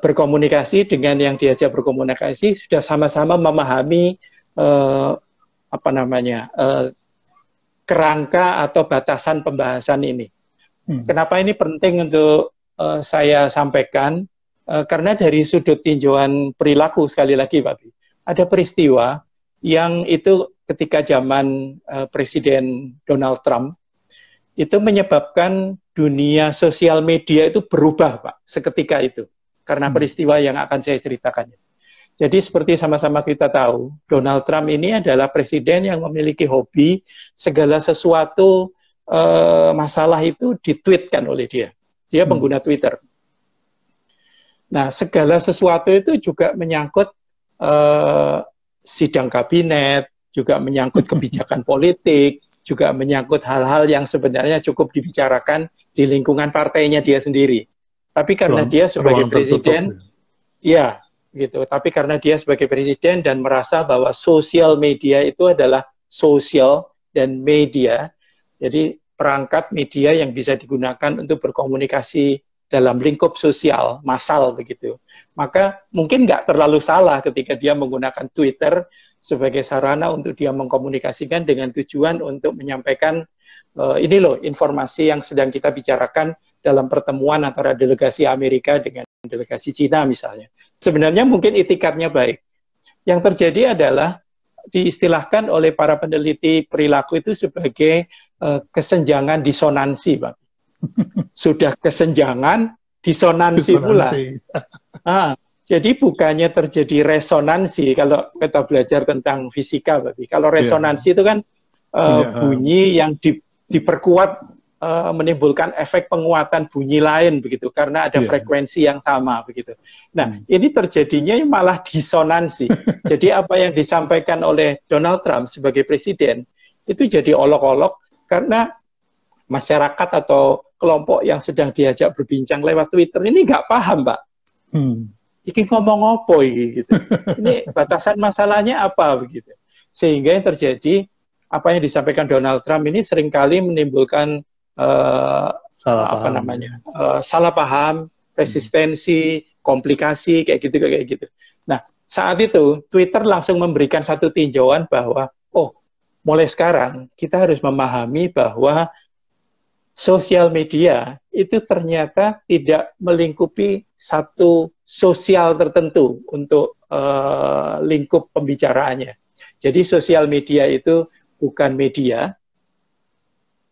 berkomunikasi dengan yang diajak berkomunikasi sudah sama-sama memahami eh, apa namanya eh, kerangka atau batasan pembahasan ini. Hmm. Kenapa ini penting untuk eh, saya sampaikan? Eh, karena dari sudut tinjauan perilaku sekali lagi, Pak, ada peristiwa yang itu ketika zaman eh, Presiden Donald Trump itu menyebabkan dunia sosial media itu berubah, Pak, seketika itu karena hmm. peristiwa yang akan saya ceritakan. Jadi seperti sama-sama kita tahu, Donald Trump ini adalah presiden yang memiliki hobi segala sesuatu eh, masalah itu ditweetkan oleh dia. Dia hmm. pengguna Twitter. Nah, segala sesuatu itu juga menyangkut eh, sidang kabinet, juga menyangkut kebijakan politik, juga menyangkut hal-hal yang sebenarnya cukup dibicarakan di lingkungan partainya dia sendiri. Tapi karena ruang, dia sebagai presiden, tertutup. ya, ya gitu. Tapi karena dia sebagai presiden dan merasa bahwa sosial media itu adalah sosial dan media, jadi perangkat media yang bisa digunakan untuk berkomunikasi dalam lingkup sosial masal begitu. Maka mungkin nggak terlalu salah ketika dia menggunakan Twitter sebagai sarana untuk dia mengkomunikasikan dengan tujuan untuk menyampaikan uh, ini loh informasi yang sedang kita bicarakan dalam pertemuan antara delegasi Amerika dengan delegasi Cina misalnya. Sebenarnya mungkin itikatnya baik. Yang terjadi adalah diistilahkan oleh para peneliti perilaku itu sebagai uh, kesenjangan disonansi, Pak. Sudah kesenjangan, disonansi, disonansi. pula. ah, jadi bukannya terjadi resonansi kalau kita belajar tentang fisika, Pak. Kalau iya. resonansi yeah. itu kan uh, eh, yeah. bunyi yang di, diperkuat uh, menimbulkan efek penguatan bunyi lain begitu karena ada yeah. frekuensi yang sama begitu. Nah, hmm. ini terjadinya malah disonansi. jadi apa yang disampaikan oleh Donald Trump sebagai presiden itu jadi olok-olok karena masyarakat atau kelompok yang sedang diajak berbincang lewat Twitter ini nggak paham, Pak. Hmm. Iki ngomong apa gitu. ini batasan masalahnya apa begitu. Sehingga yang terjadi apa yang disampaikan Donald Trump ini seringkali menimbulkan Eh, salah apa paham. namanya uh, salah paham, resistensi, komplikasi kayak gitu kayak gitu. Nah saat itu Twitter langsung memberikan satu tinjauan bahwa oh mulai sekarang kita harus memahami bahwa sosial media itu ternyata tidak melingkupi satu sosial tertentu untuk uh, lingkup pembicaraannya. Jadi sosial media itu bukan media,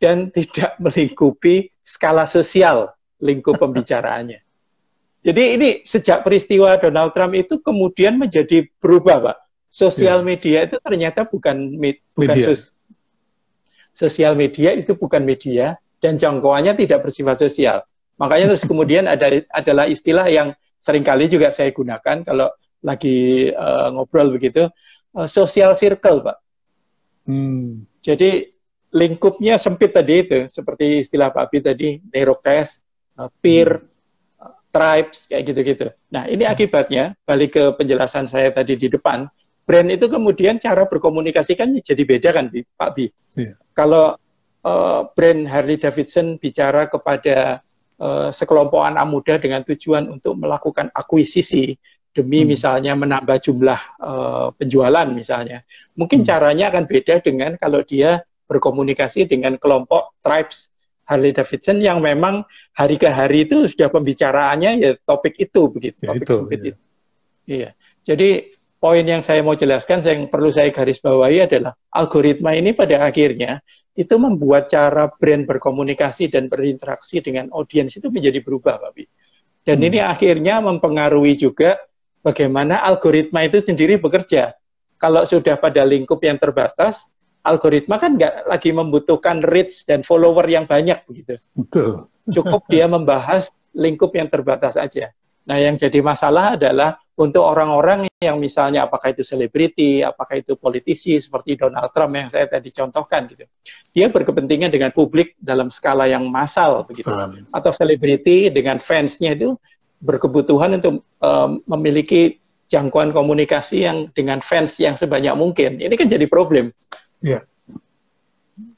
dan tidak melingkupi skala sosial lingkup pembicaraannya. Jadi ini sejak peristiwa Donald Trump itu kemudian menjadi berubah, Pak. Sosial ya. media itu ternyata bukan me bukan media. Sos sosial media itu bukan media dan jangkauannya tidak bersifat sosial. Makanya terus kemudian ada adalah istilah yang seringkali juga saya gunakan kalau lagi uh, ngobrol begitu, uh, social circle, Pak. Hmm. Jadi lingkupnya sempit tadi itu, seperti istilah Pak Abi tadi, neurocast, eh, peer, hmm. eh, tribes, kayak gitu-gitu. Nah, ini hmm. akibatnya, balik ke penjelasan saya tadi di depan, brand itu kemudian cara berkomunikasikannya jadi beda kan, Pak Bi? Yeah. Kalau uh, brand Harley Davidson bicara kepada uh, sekelompok anak muda dengan tujuan untuk melakukan akuisisi, demi hmm. misalnya menambah jumlah uh, penjualan misalnya. Mungkin hmm. caranya akan beda dengan kalau dia berkomunikasi dengan kelompok tribes Harley Davidson yang memang hari ke hari itu sudah pembicaraannya ya topik itu begitu ya, topik itu, iya. itu. Iya. Jadi poin yang saya mau jelaskan yang perlu saya garis bawahi adalah algoritma ini pada akhirnya itu membuat cara brand berkomunikasi dan berinteraksi dengan audiens itu menjadi berubah, Pak Bi. Dan hmm. ini akhirnya mempengaruhi juga bagaimana algoritma itu sendiri bekerja. Kalau sudah pada lingkup yang terbatas, algoritma kan nggak lagi membutuhkan reach dan follower yang banyak begitu. Cukup dia membahas lingkup yang terbatas aja. Nah, yang jadi masalah adalah untuk orang-orang yang misalnya apakah itu selebriti, apakah itu politisi seperti Donald Trump yang saya tadi contohkan gitu. Dia berkepentingan dengan publik dalam skala yang massal begitu. Atau selebriti dengan fansnya itu berkebutuhan untuk um, memiliki jangkauan komunikasi yang dengan fans yang sebanyak mungkin. Ini kan jadi problem. Iya.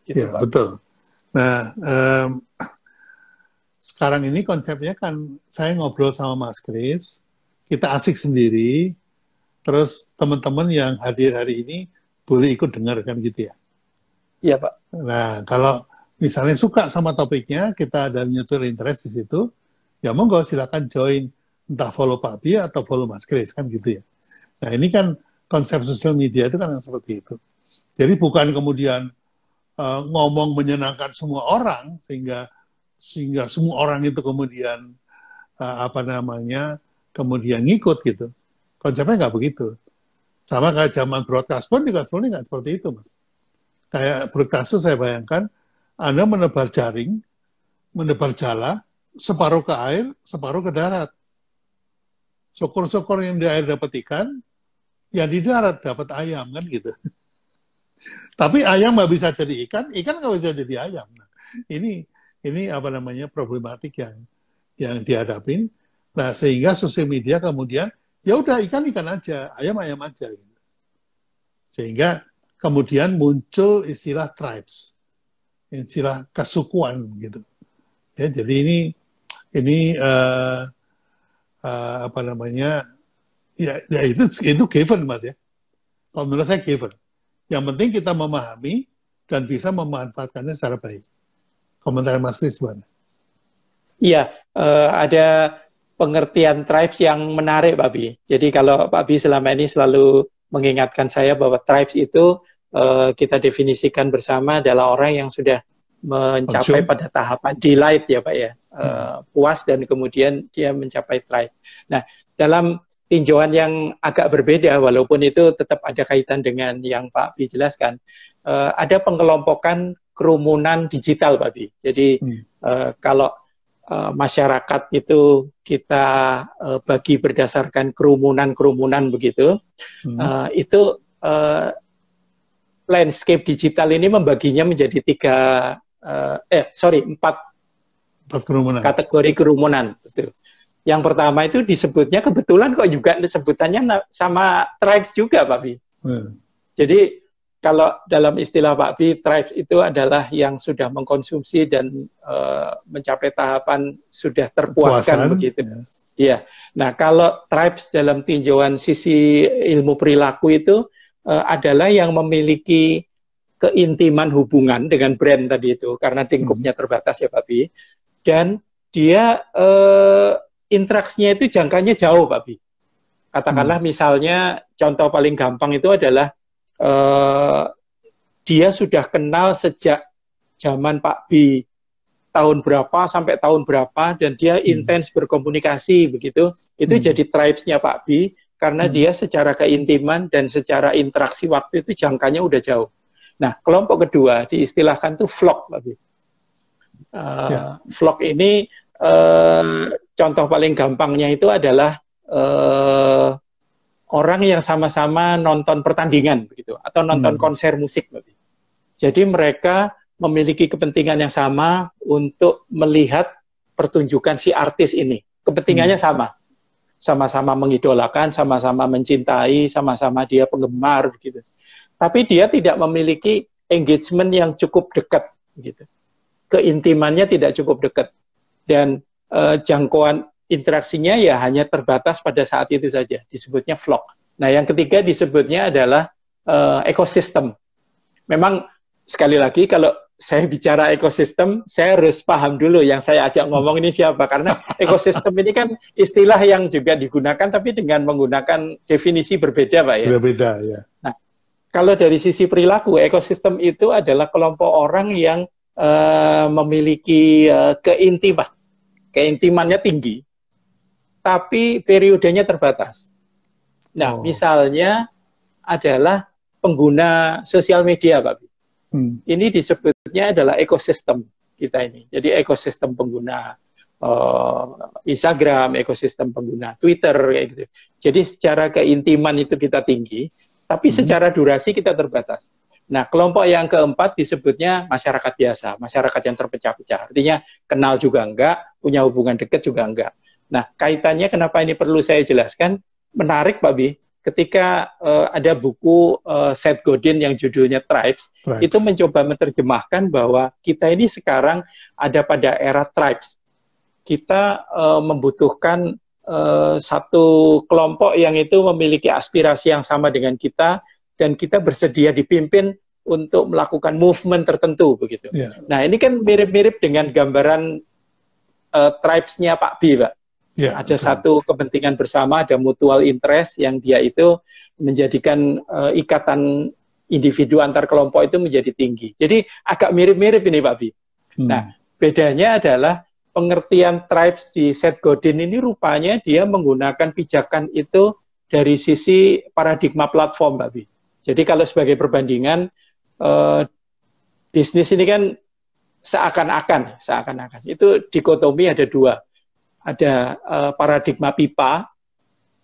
Gitu, ya, betul. Nah, um, sekarang ini konsepnya kan saya ngobrol sama Mas Kris, kita asik sendiri, terus teman-teman yang hadir hari ini boleh ikut dengar kan gitu ya. Iya, Pak. Nah, kalau misalnya suka sama topiknya, kita ada mutual interest di situ, ya monggo silakan join entah follow Pak Bia atau follow Mas Kris kan gitu ya. Nah, ini kan konsep sosial media itu kan yang seperti itu. Jadi bukan kemudian uh, ngomong menyenangkan semua orang sehingga sehingga semua orang itu kemudian uh, apa namanya kemudian ngikut gitu. Konsepnya nggak begitu. Sama kayak zaman broadcast pun juga sebenarnya nggak seperti itu, mas. Kayak broadcast itu saya bayangkan Anda menebar jaring, menebar jala, separuh ke air, separuh ke darat. Syukur-syukur yang di air dapat ikan, yang di darat dapat ayam kan gitu. Tapi ayam nggak bisa jadi ikan, ikan nggak bisa jadi ayam. Nah, ini ini apa namanya problematik yang yang dihadapin. Nah sehingga sosial media kemudian ya udah ikan ikan aja, ayam ayam aja. Gitu. Sehingga kemudian muncul istilah tribes, istilah kesukuan gitu. Ya jadi ini ini uh, uh, apa namanya ya, ya itu itu given mas ya. Kalau menurut saya given yang penting kita memahami dan bisa memanfaatkannya secara baik. Komentar Mas Rizwan. Iya, uh, ada pengertian tribes yang menarik, Pak Bi. Jadi kalau Pak Bi selama ini selalu mengingatkan saya bahwa tribes itu uh, kita definisikan bersama adalah orang yang sudah mencapai pada tahapan delight ya Pak ya, uh, puas dan kemudian dia mencapai tribe. Nah, dalam tinjauan yang agak berbeda walaupun itu tetap ada kaitan dengan yang Pak Bi jelaskan. Uh, ada pengelompokan kerumunan digital Pak Bi. Jadi hmm. uh, kalau uh, masyarakat itu kita uh, bagi berdasarkan kerumunan-kerumunan begitu, hmm. uh, itu uh, landscape digital ini membaginya menjadi tiga uh, eh sorry empat, empat kerumunan. kategori kerumunan betul. Yang pertama itu disebutnya kebetulan kok juga disebutannya sama tribes juga Pak Bi. Hmm. Jadi kalau dalam istilah Pak Bi, tribes itu adalah yang sudah mengkonsumsi dan e, mencapai tahapan sudah terpuaskan Puasan, begitu. Ya. Iya. ya. Nah, kalau tribes dalam tinjauan sisi ilmu perilaku itu e, adalah yang memiliki keintiman hubungan dengan brand tadi itu karena lingkupnya hmm. terbatas ya Pak Bi dan dia eh, interaksinya itu jangkanya jauh, Pak Bi. Katakanlah hmm. misalnya contoh paling gampang itu adalah uh, dia sudah kenal sejak zaman Pak Bi tahun berapa sampai tahun berapa dan dia hmm. intens berkomunikasi begitu. Itu hmm. jadi tribesnya Pak Bi karena hmm. dia secara keintiman dan secara interaksi waktu itu jangkanya udah jauh. Nah, kelompok kedua diistilahkan tuh vlog Pak Bi. Uh, ya. Vlog ini uh, contoh paling gampangnya itu adalah uh, orang yang sama-sama nonton pertandingan begitu atau nonton hmm. konser musik begitu. Jadi mereka memiliki kepentingan yang sama untuk melihat pertunjukan si artis ini. Kepentingannya hmm. sama. Sama-sama mengidolakan, sama-sama mencintai, sama-sama dia penggemar gitu. Tapi dia tidak memiliki engagement yang cukup dekat gitu. Keintimannya tidak cukup dekat. Dan uh, jangkauan interaksinya ya hanya terbatas pada saat itu saja, disebutnya vlog. Nah, yang ketiga disebutnya adalah uh, ekosistem. Memang sekali lagi kalau saya bicara ekosistem, saya harus paham dulu yang saya ajak ngomong ini siapa karena ekosistem ini kan istilah yang juga digunakan tapi dengan menggunakan definisi berbeda, Pak ya. Berbeda, ya. Nah, kalau dari sisi perilaku, ekosistem itu adalah kelompok orang yang uh, memiliki uh, keintiman keintimannya tinggi, tapi periodenya terbatas. Nah, oh. misalnya adalah pengguna sosial media, Pak. Hmm. Ini disebutnya adalah ekosistem kita ini. Jadi ekosistem pengguna uh, Instagram, ekosistem pengguna Twitter, kayak gitu. Jadi secara keintiman itu kita tinggi, tapi hmm. secara durasi kita terbatas. Nah, kelompok yang keempat disebutnya masyarakat biasa, masyarakat yang terpecah-pecah. Artinya kenal juga enggak, punya hubungan dekat juga enggak. Nah, kaitannya kenapa ini perlu saya jelaskan? Menarik, Pak Bi, ketika uh, ada buku uh, Seth Godin yang judulnya Tribes, Tribes, itu mencoba menerjemahkan bahwa kita ini sekarang ada pada era Tribes. Kita uh, membutuhkan uh, satu kelompok yang itu memiliki aspirasi yang sama dengan kita dan kita bersedia dipimpin untuk melakukan movement tertentu begitu. Yeah. Nah ini kan mirip-mirip dengan gambaran uh, tribes-nya Pak B, Pak. Ya, ada betul. satu kepentingan bersama, ada mutual interest yang dia itu menjadikan uh, ikatan individu antar kelompok itu menjadi tinggi. Jadi agak mirip-mirip ini Pak B. Hmm. Nah, bedanya adalah pengertian tribes di Seth Godin ini rupanya dia menggunakan pijakan itu dari sisi paradigma platform Pak B. Jadi kalau sebagai perbandingan, uh, bisnis ini kan seakan-akan, seakan-akan. Itu dikotomi ada dua. Ada uh, paradigma pipa,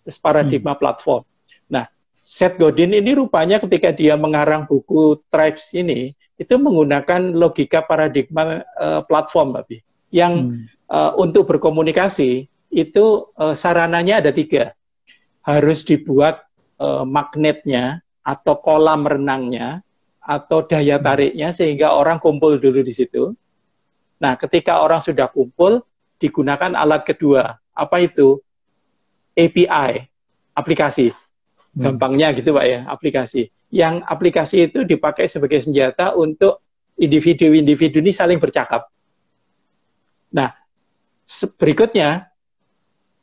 terus paradigma hmm. platform. Nah, Seth Godin ini rupanya ketika dia mengarang buku Tribes ini, itu menggunakan logika paradigma uh, platform, Babi. Yang hmm. uh, untuk berkomunikasi, itu uh, sarananya ada tiga. Harus dibuat uh, magnetnya atau kolam renangnya, atau daya hmm. tariknya sehingga orang kumpul dulu di situ. Nah, ketika orang sudah kumpul, digunakan alat kedua. Apa itu? API, aplikasi. Hmm. Gampangnya gitu Pak ya, aplikasi. Yang aplikasi itu dipakai sebagai senjata untuk individu-individu ini saling bercakap. Nah, berikutnya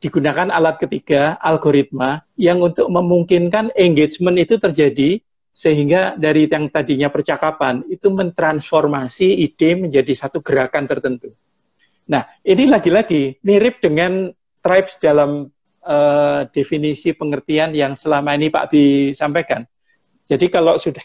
digunakan alat ketiga, algoritma, yang untuk memungkinkan engagement itu terjadi sehingga dari yang tadinya percakapan itu mentransformasi ide menjadi satu gerakan tertentu. Nah, ini lagi-lagi mirip dengan tribes dalam uh, definisi pengertian yang selama ini Pak Bi sampaikan. Jadi kalau sudah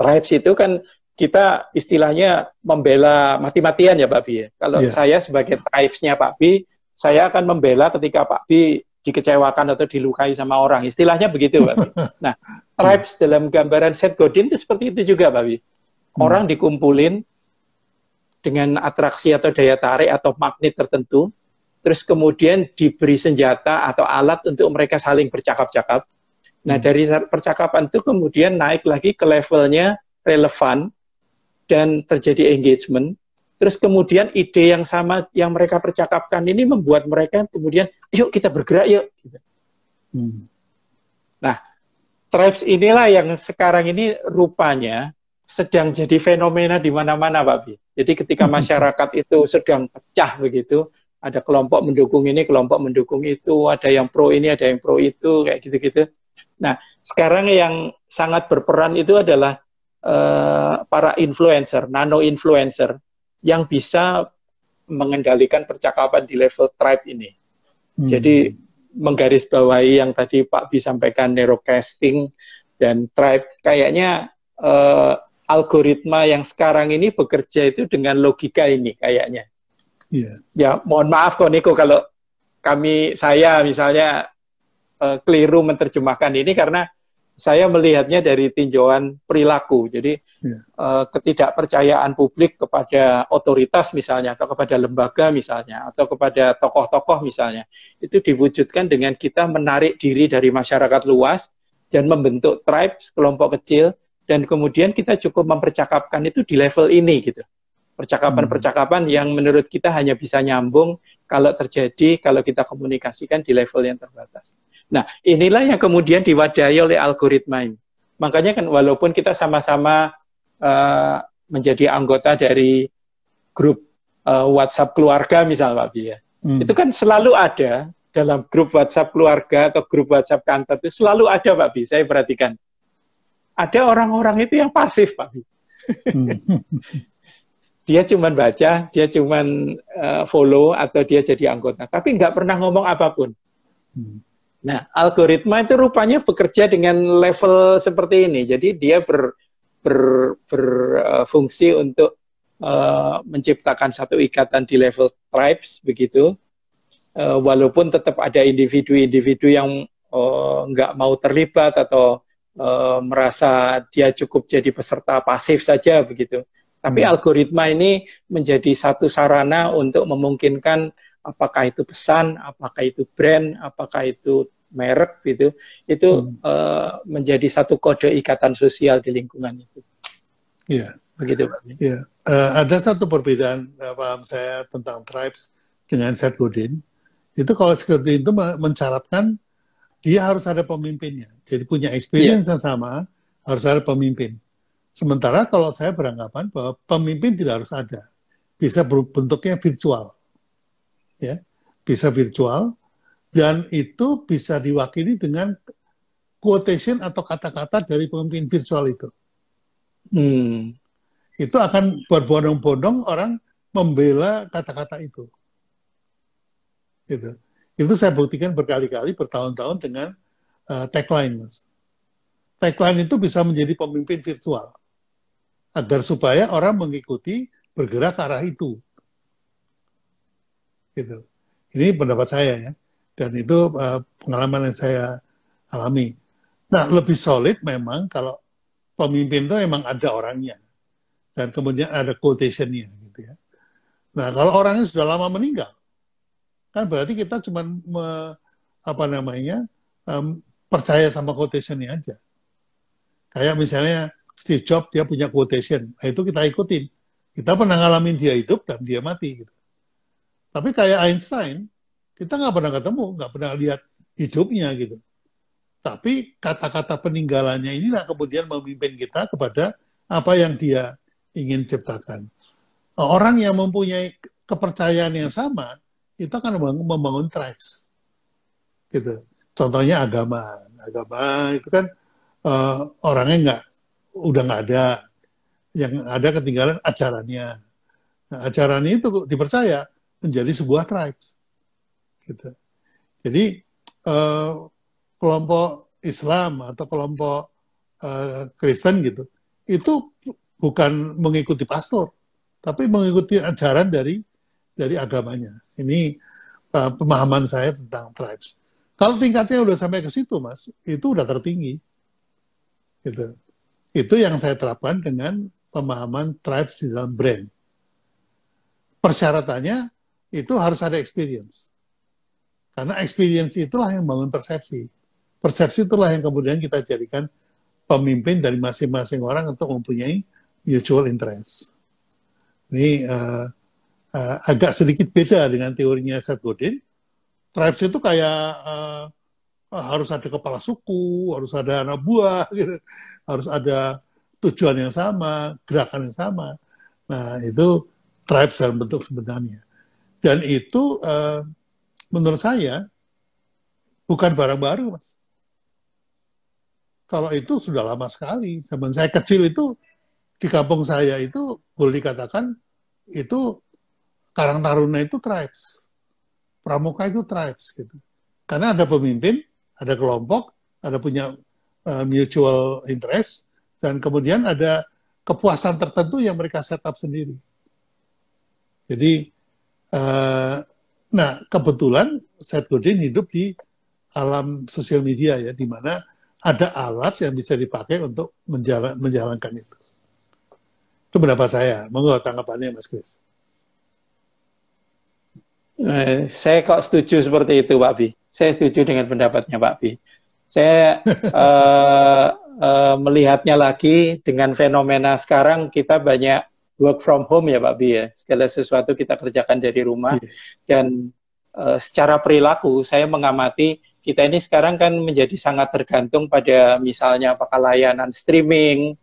tribes itu kan kita istilahnya membela mati-matian ya Pak Bi. Ya. Kalau yeah. saya sebagai tribesnya Pak Bi, saya akan membela ketika Pak Bi dikecewakan atau dilukai sama orang. Istilahnya begitu, Pak. Nah, tribes dalam gambaran Seth Godin itu seperti itu juga, Pak. Hmm. Orang dikumpulin dengan atraksi atau daya tarik atau magnet tertentu, terus kemudian diberi senjata atau alat untuk mereka saling bercakap-cakap. Nah, hmm. dari percakapan itu kemudian naik lagi ke levelnya relevan dan terjadi engagement. Terus kemudian ide yang sama yang mereka percakapkan ini membuat mereka kemudian, yuk kita bergerak yuk. Gitu. Hmm. Nah, tribes inilah yang sekarang ini rupanya sedang jadi fenomena di mana-mana, Pak Bi. Jadi ketika hmm. masyarakat itu sedang pecah begitu, ada kelompok mendukung ini, kelompok mendukung itu, ada yang pro ini, ada yang pro itu, kayak gitu-gitu. Nah, sekarang yang sangat berperan itu adalah uh, para influencer, nano influencer yang bisa mengendalikan percakapan di level tribe ini. Hmm. Jadi menggarisbawahi yang tadi Pak Bi sampaikan neurocasting dan tribe kayaknya uh, algoritma yang sekarang ini bekerja itu dengan logika ini kayaknya. Yeah. Ya, mohon maaf kok Niko kalau kami saya misalnya uh, keliru menerjemahkan ini karena saya melihatnya dari tinjauan perilaku. Jadi ya. uh, ketidakpercayaan publik kepada otoritas misalnya, atau kepada lembaga misalnya, atau kepada tokoh-tokoh misalnya, itu diwujudkan dengan kita menarik diri dari masyarakat luas dan membentuk tribes kelompok kecil, dan kemudian kita cukup mempercakapkan itu di level ini gitu. Percakapan-percakapan hmm. yang menurut kita hanya bisa nyambung kalau terjadi, kalau kita komunikasikan di level yang terbatas. Nah, inilah yang kemudian diwadahi oleh algoritma ini. Makanya kan walaupun kita sama-sama uh, menjadi anggota dari grup uh, WhatsApp keluarga misal Pak Bia, ya. hmm. itu kan selalu ada dalam grup WhatsApp keluarga atau grup WhatsApp kantor itu selalu ada Pak Bi, saya perhatikan. Ada orang-orang itu yang pasif Pak Bi. Hmm. dia cuma baca, dia cuma uh, eh, follow atau dia jadi anggota, tapi nggak pernah ngomong apapun. Hmm Nah, algoritma itu rupanya bekerja dengan level seperti ini. Jadi dia ber, ber, berfungsi eh, untuk uh, menciptakan satu ikatan di level tribes begitu. Uh, walaupun tetap ada individu-individu yang uh, nggak mau terlibat atau uh, merasa dia cukup jadi peserta pasif saja begitu. Tapi hmm. algoritma ini menjadi satu sarana untuk memungkinkan apakah itu pesan, apakah itu brand, apakah itu merek gitu, itu hmm. uh, menjadi satu kode ikatan sosial di lingkungan itu. Iya, yeah. begitu Pak. Iya, yeah. uh, ada satu perbedaan uh, paham saya tentang tribes dengan Seth Godin. Itu kalau Seth Godin itu mencaratkan dia harus ada pemimpinnya, jadi punya experience yeah. yang sama, harus ada pemimpin. Sementara kalau saya beranggapan bahwa pemimpin tidak harus ada, bisa bentuknya virtual ya bisa virtual dan itu bisa diwakili dengan quotation atau kata-kata dari pemimpin virtual itu. Hmm. Itu akan berbondong-bondong orang membela kata-kata itu. Gitu. Itu saya buktikan berkali-kali bertahun-tahun dengan uh, tagline, mas. Tagline itu bisa menjadi pemimpin virtual agar supaya orang mengikuti bergerak ke arah itu gitu ini pendapat saya ya dan itu uh, pengalaman yang saya alami nah hmm. lebih solid memang kalau pemimpin itu emang ada orangnya dan kemudian ada quotationnya gitu ya nah kalau orangnya sudah lama meninggal kan berarti kita cuma me, apa namanya um, percaya sama quotationnya aja kayak misalnya Steve Jobs dia punya quotation nah itu kita ikutin kita pernah ngalamin dia hidup dan dia mati gitu tapi kayak Einstein, kita nggak pernah ketemu, nggak pernah lihat hidupnya gitu. Tapi kata-kata peninggalannya inilah kemudian memimpin kita kepada apa yang dia ingin ciptakan. Orang yang mempunyai kepercayaan yang sama, itu akan membangun, tribes. Gitu. Contohnya agama. Agama itu kan uh, orangnya nggak, udah nggak ada. Yang ada ketinggalan acaranya, Nah, itu dipercaya menjadi sebuah tribes. Gitu. Jadi uh, kelompok Islam atau kelompok uh, Kristen gitu, itu bukan mengikuti pastor, tapi mengikuti ajaran dari dari agamanya. Ini uh, pemahaman saya tentang tribes. Kalau tingkatnya udah sampai ke situ, Mas, itu udah tertinggi. Gitu. Itu yang saya terapkan dengan pemahaman tribes di dalam brand. Persyaratannya itu harus ada experience. Karena experience itulah yang membangun persepsi. Persepsi itulah yang kemudian kita jadikan pemimpin dari masing-masing orang untuk mempunyai mutual interest. Ini uh, uh, agak sedikit beda dengan teorinya Seth Godin. Tribes itu kayak uh, harus ada kepala suku, harus ada anak buah, gitu. harus ada tujuan yang sama, gerakan yang sama. Nah itu tribes dalam bentuk sebenarnya. Dan itu uh, menurut saya bukan barang baru, Mas. Kalau itu sudah lama sekali. Zaman saya kecil itu di kampung saya itu boleh dikatakan itu Karang Taruna itu tribes. Pramuka itu tribes gitu. Karena ada pemimpin, ada kelompok, ada punya uh, mutual interest dan kemudian ada kepuasan tertentu yang mereka setup sendiri. Jadi Eh, nah, kebetulan Seth Godin hidup di alam sosial media ya, di mana ada alat yang bisa dipakai untuk menjalan, menjalankan itu. Itu pendapat saya. Monggo tanggapannya Mas Kris. Eh, saya kok setuju seperti itu Pak Bi. Saya setuju dengan pendapatnya Pak Bi. Saya uh, uh, melihatnya lagi dengan fenomena sekarang kita banyak work from home ya Pak Bi ya. Segala sesuatu kita kerjakan dari rumah yeah. dan uh, secara perilaku saya mengamati kita ini sekarang kan menjadi sangat tergantung pada misalnya apakah layanan streaming.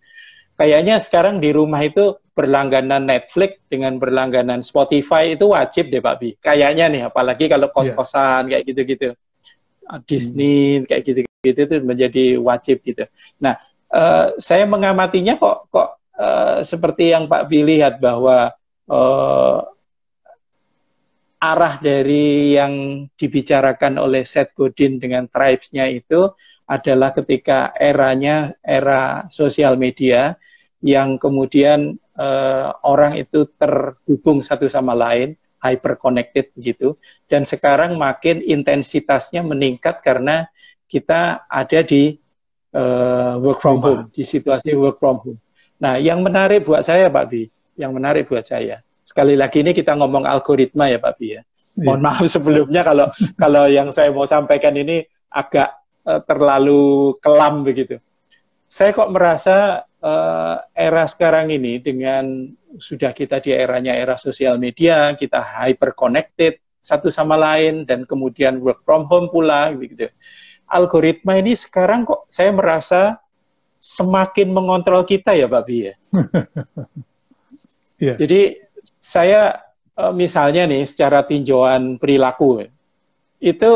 Kayaknya sekarang di rumah itu berlangganan Netflix dengan berlangganan Spotify itu wajib deh Pak Bi. Kayaknya nih apalagi kalau iya. kos-kosan yeah. kayak gitu-gitu. Ah, hmm. Disney hmm. kayak gitu-gitu itu menjadi wajib gitu. Nah, uh, saya mengamatinya kok kok Eh, seperti yang Pak Bi lihat bahwa uh, arah dari yang dibicarakan oleh Seth Godin dengan tribes-nya itu adalah ketika eranya era sosial media yang kemudian uh, orang itu terhubung satu sama lain, hyperconnected begitu. Dan sekarang makin intensitasnya meningkat karena kita ada di uh, work from home, di situasi work from home. Nah, yang menarik buat saya, Pak Bi, yang menarik buat saya, sekali lagi ini kita ngomong algoritma ya, Pak Bi ya. Iya. Mohon maaf sebelumnya kalau kalau yang saya mau sampaikan ini agak uh, terlalu kelam begitu. Saya kok merasa uh, era sekarang ini dengan sudah kita di eranya era sosial media, kita hyper connected satu sama lain dan kemudian work from home pula gitu. Algoritma ini sekarang kok saya merasa semakin mengontrol kita ya Pak Bi ya. yeah. Jadi saya eh, misalnya nih secara tinjauan perilaku itu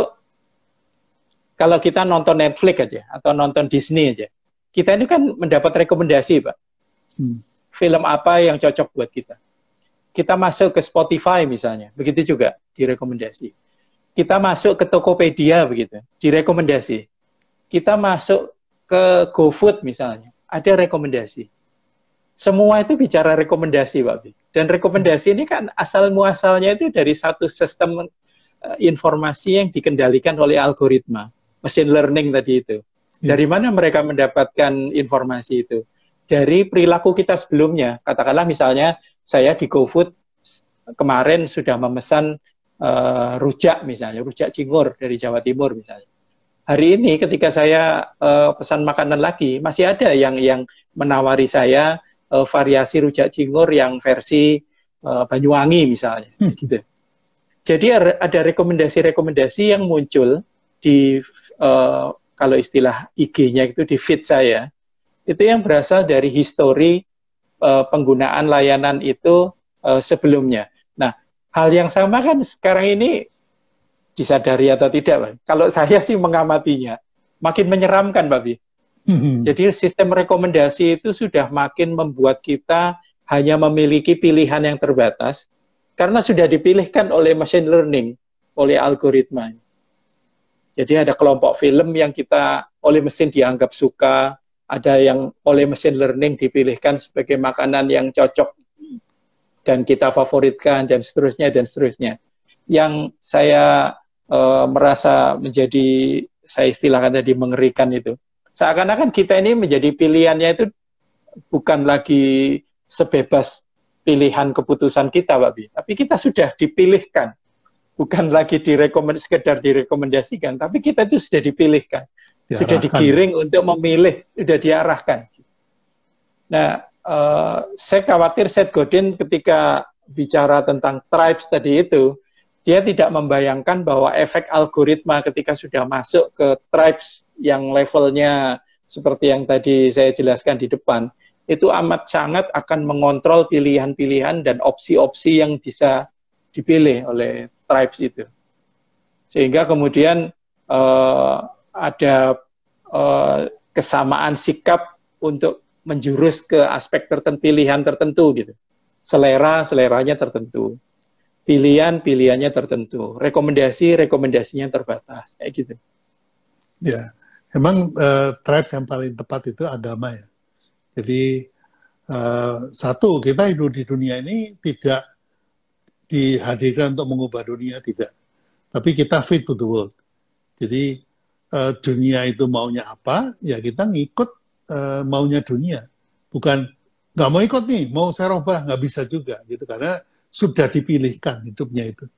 kalau kita nonton Netflix aja atau nonton Disney aja kita ini kan mendapat rekomendasi Pak. Hmm. Film apa yang cocok buat kita. Kita masuk ke Spotify misalnya, begitu juga direkomendasi. Kita masuk ke Tokopedia begitu, direkomendasi. Kita masuk ke GoFood misalnya, ada rekomendasi. Semua itu bicara rekomendasi, Pak Bi. Dan rekomendasi ini kan asal muasalnya itu dari satu sistem eh, informasi yang dikendalikan oleh algoritma, mesin learning tadi itu. Iya. Dari mana mereka mendapatkan informasi itu? Dari perilaku kita sebelumnya. Katakanlah misalnya saya di GoFood kemarin sudah memesan uh, rujak misalnya, rujak cingur dari Jawa Timur misalnya hari ini ketika saya uh, pesan makanan lagi masih ada yang yang menawari saya uh, variasi rujak cingur yang versi uh, Banyuwangi misalnya hmm. gitu. Jadi ada rekomendasi-rekomendasi yang muncul di uh, kalau istilah IG-nya itu di feed saya. Itu yang berasal dari histori uh, penggunaan layanan itu uh, sebelumnya. Nah, hal yang sama kan sekarang ini disadari atau tidak, Pak. Kalau saya sih mengamatinya, makin menyeramkan, Pak Bi. Hmm. Jadi sistem rekomendasi itu sudah makin membuat kita hanya memiliki pilihan yang terbatas karena sudah dipilihkan oleh machine learning, oleh algoritma. Jadi ada kelompok film yang kita oleh mesin dianggap suka, ada yang oleh machine learning dipilihkan sebagai makanan yang cocok dan kita favoritkan dan seterusnya dan seterusnya. Yang saya uh, merasa menjadi saya istilahkan tadi mengerikan itu. Seakan-akan kita ini menjadi pilihannya itu bukan lagi sebebas pilihan keputusan kita, Pak Bi. Tapi kita sudah dipilihkan. Bukan lagi direkomend sekedar direkomendasikan, tapi kita itu sudah dipilihkan. Diarahkan. Sudah digiring untuk memilih, sudah diarahkan. Nah, uh, saya khawatir Seth Godin ketika bicara tentang tribes tadi itu, dia tidak membayangkan bahwa efek algoritma ketika sudah masuk ke tribes yang levelnya seperti yang tadi saya jelaskan di depan, itu amat sangat akan mengontrol pilihan-pilihan dan opsi-opsi yang bisa dipilih oleh tribes itu. Sehingga kemudian uh, ada uh, kesamaan sikap untuk menjurus ke aspek tertentu, pilihan tertentu gitu. Selera, seleranya tertentu pilihan-pilihannya tertentu, rekomendasi-rekomendasinya terbatas, kayak gitu. Ya, emang uh, eh, tribe yang paling tepat itu agama ya. Jadi uh, satu kita hidup di dunia ini tidak dihadirkan untuk mengubah dunia tidak, tapi kita fit to the world. Jadi uh, dunia itu maunya apa, ya kita ngikut uh, maunya dunia, bukan nggak mau ikut nih, mau saya rubah nggak bisa juga gitu karena sudah dipilihkan hidupnya itu.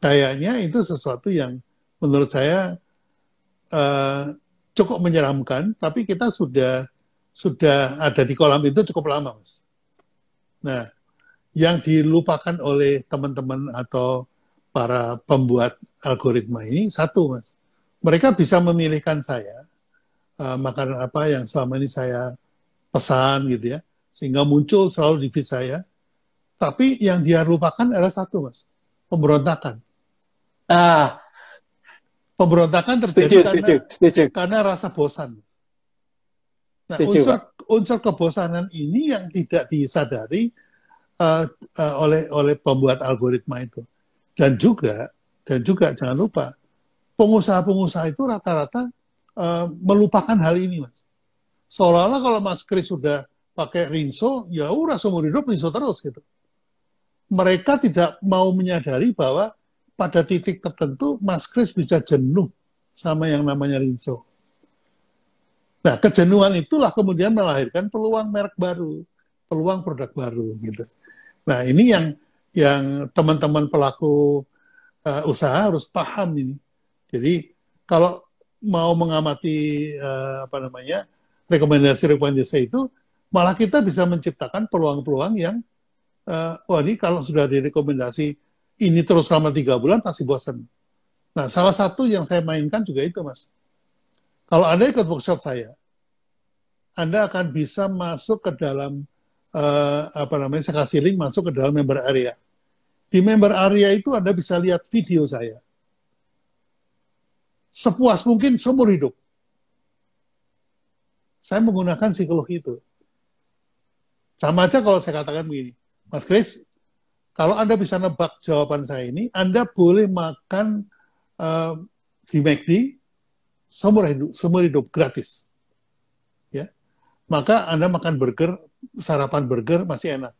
Kayaknya itu sesuatu yang menurut saya uh, cukup menyeramkan, tapi kita sudah sudah ada di kolam itu cukup lama, mas. Nah, yang dilupakan oleh teman-teman atau para pembuat algoritma ini satu, mas. Mereka bisa memilihkan saya uh, makanan apa yang selama ini saya pesan gitu ya, sehingga muncul selalu di feed saya tapi yang dia lupakan adalah satu, Mas. Pemberontakan. Ah. Pemberontakan terjadi setuju, karena, setuju, setuju. karena rasa bosan. Nah, setuju, unsur, unsur kebosanan ini yang tidak disadari uh, uh, oleh oleh pembuat algoritma itu. Dan juga dan juga jangan lupa pengusaha-pengusaha itu rata-rata uh, melupakan hal ini, Mas. Seolah-olah kalau Mas Kris sudah pakai rinso, ya udah seumur hidup rinso terus gitu mereka tidak mau menyadari bahwa pada titik tertentu Mas Kris bisa jenuh sama yang namanya Rinso. Nah, kejenuhan itulah kemudian melahirkan peluang merek baru, peluang produk baru gitu. Nah, ini yang yang teman-teman pelaku uh, usaha harus paham ini. Jadi kalau mau mengamati uh, apa namanya rekomendasi-rekomendasi itu, malah kita bisa menciptakan peluang-peluang yang uh, oh ini kalau sudah direkomendasi ini terus selama tiga bulan pasti bosan. Nah, salah satu yang saya mainkan juga itu, Mas. Kalau Anda ikut workshop saya, Anda akan bisa masuk ke dalam, uh, apa namanya, saya kasih link masuk ke dalam member area. Di member area itu Anda bisa lihat video saya. Sepuas mungkin seumur hidup. Saya menggunakan psikologi itu. Sama aja kalau saya katakan begini, Mas Kris, kalau Anda bisa nebak jawaban saya ini, Anda boleh makan uh, di McD seumur hidup, seumur hidup gratis. Ya. Maka Anda makan burger, sarapan burger masih enak.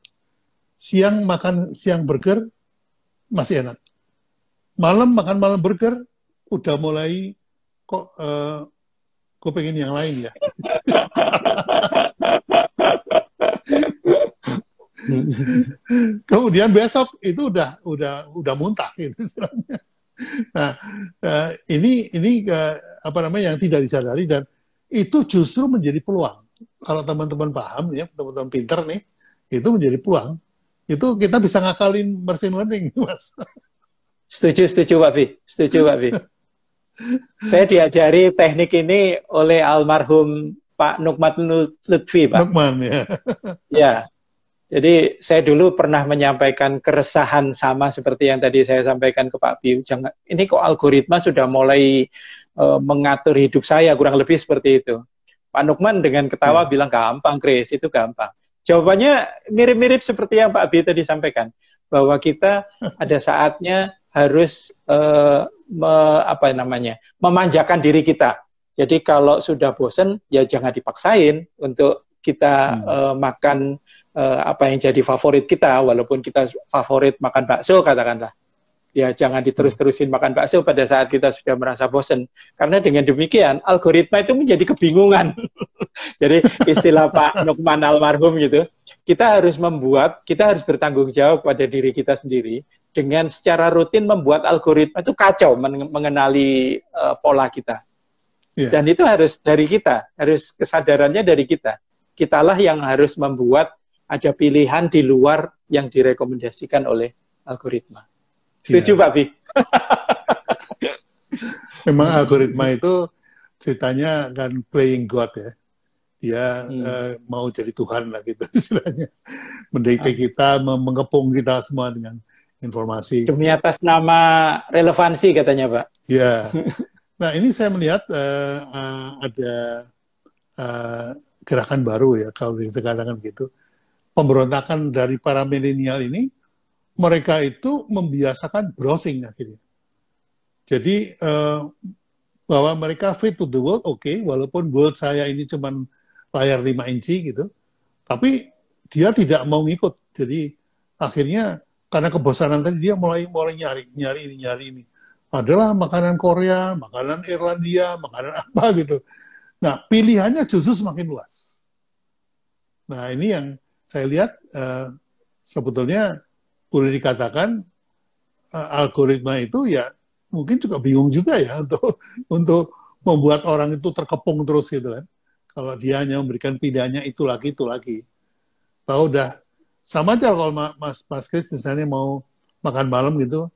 Siang makan siang burger masih enak. Malam makan malam burger udah mulai kok uh, eh, gue pengen yang lain ya. Kemudian besok itu udah udah udah muntah gitu istilahnya. Nah, eh, ini ini eh, apa namanya yang tidak disadari dan itu justru menjadi peluang. Kalau teman-teman paham ya, teman-teman pinter nih, itu menjadi peluang. Itu kita bisa ngakalin machine learning, Mas. Setuju, setuju Pak Bi. Setuju Pak Bi. Saya diajari teknik ini oleh almarhum Pak Nukmat Lutfi, Pak. Nukman, ya. Ya, jadi saya dulu pernah menyampaikan keresahan sama seperti yang tadi saya sampaikan ke Pak Biu. Jangan, ini kok algoritma sudah mulai e, mengatur hidup saya kurang lebih seperti itu. Pak Nukman dengan ketawa hmm. bilang gampang, Chris itu gampang. Jawabannya mirip-mirip seperti yang Pak Biu tadi sampaikan bahwa kita ada saatnya harus e, me, apa namanya memanjakan diri kita. Jadi kalau sudah bosan ya jangan dipaksain untuk kita hmm. E, makan uh, apa yang jadi favorit kita walaupun kita favorit makan bakso katakanlah ya jangan diterus-terusin makan bakso pada saat kita sudah merasa bosen karena dengan demikian algoritma itu menjadi kebingungan jadi istilah Pak Nukman almarhum gitu kita harus membuat kita harus bertanggung jawab pada diri kita sendiri dengan secara rutin membuat algoritma itu kacau men mengenali uh, pola kita yeah. dan itu harus dari kita harus kesadarannya dari kita kitalah yang harus membuat ada pilihan di luar yang direkomendasikan oleh algoritma. Setuju, iya. Pak Bi? Memang algoritma itu ceritanya kan playing God ya. Dia hmm. uh, mau jadi Tuhan lah gitu istilahnya. Mendikte ah. kita, mengepung kita semua dengan informasi. Demi atas nama relevansi katanya Pak. Iya. Yeah. Nah ini saya melihat uh, ada uh, gerakan baru ya kalau dikatakan gitu. begitu pemberontakan dari para milenial ini, mereka itu membiasakan browsing akhirnya. Jadi eh, bahwa mereka fit to the world, oke, okay, walaupun world saya ini cuma layar 5 inci gitu, tapi dia tidak mau ngikut. Jadi akhirnya karena kebosanan tadi dia mulai mulai nyari, nyari ini, nyari ini. Adalah makanan Korea, makanan Irlandia, makanan apa gitu. Nah, pilihannya justru semakin luas. Nah, ini yang saya lihat uh, sebetulnya boleh dikatakan uh, algoritma itu ya mungkin juga bingung juga ya untuk untuk membuat orang itu terkepung terus gitu kan. Kalau dia hanya memberikan pidanya itu lagi itu lagi. Tahu udah sama aja kalau Mas Mas Chris misalnya mau makan malam gitu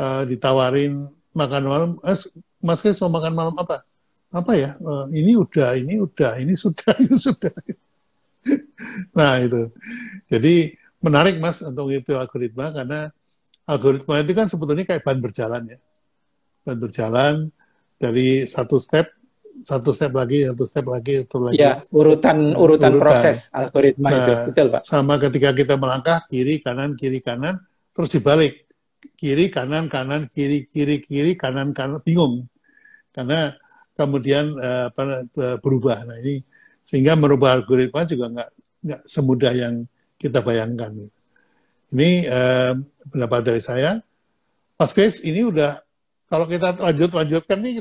uh, ditawarin makan malam mas, Mas Chris mau makan malam apa? Apa ya? Uh, ini udah, ini udah, ini sudah, ini sudah. Gitu. nah itu. Jadi menarik mas untuk itu algoritma karena algoritma itu kan sebetulnya kayak ban berjalan ya. Ban berjalan dari satu step, satu step lagi, satu step lagi, satu lagi. Ya, urutan urutan, urutan. proses algoritma nah, itu. Betul, Pak. Sama ketika kita melangkah kiri kanan kiri kanan terus dibalik. Kiri kanan kanan kiri kiri kiri kanan kanan bingung. Karena kemudian uh, berubah. Nah, ini sehingga merubah algoritma juga nggak nggak semudah yang kita bayangkan. Ini eh, pendapat dari saya. Mas Chris, ini udah kalau kita lanjut-lanjutkan nih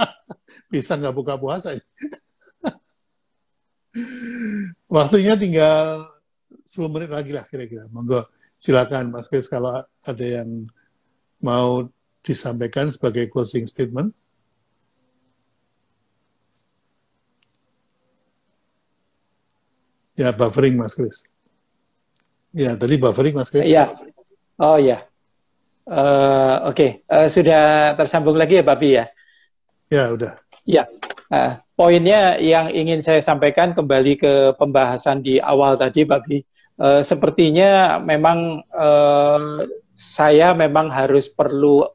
bisa nggak buka puasa. Waktunya tinggal 10 menit lagi lah kira-kira. Monggo silakan Mas Chris kalau ada yang mau disampaikan sebagai closing statement. Ya, buffering Mas Kris. Ya, tadi buffering Mas Kris. Iya. Oh ya. Uh, Oke, okay. uh, eh, sudah tersambung lagi ya Babi ya? Ya, udah. Ya. Uh, poinnya yang ingin saya sampaikan kembali ke pembahasan di awal tadi Babi. Uh, sepertinya memang uh, saya memang harus perlu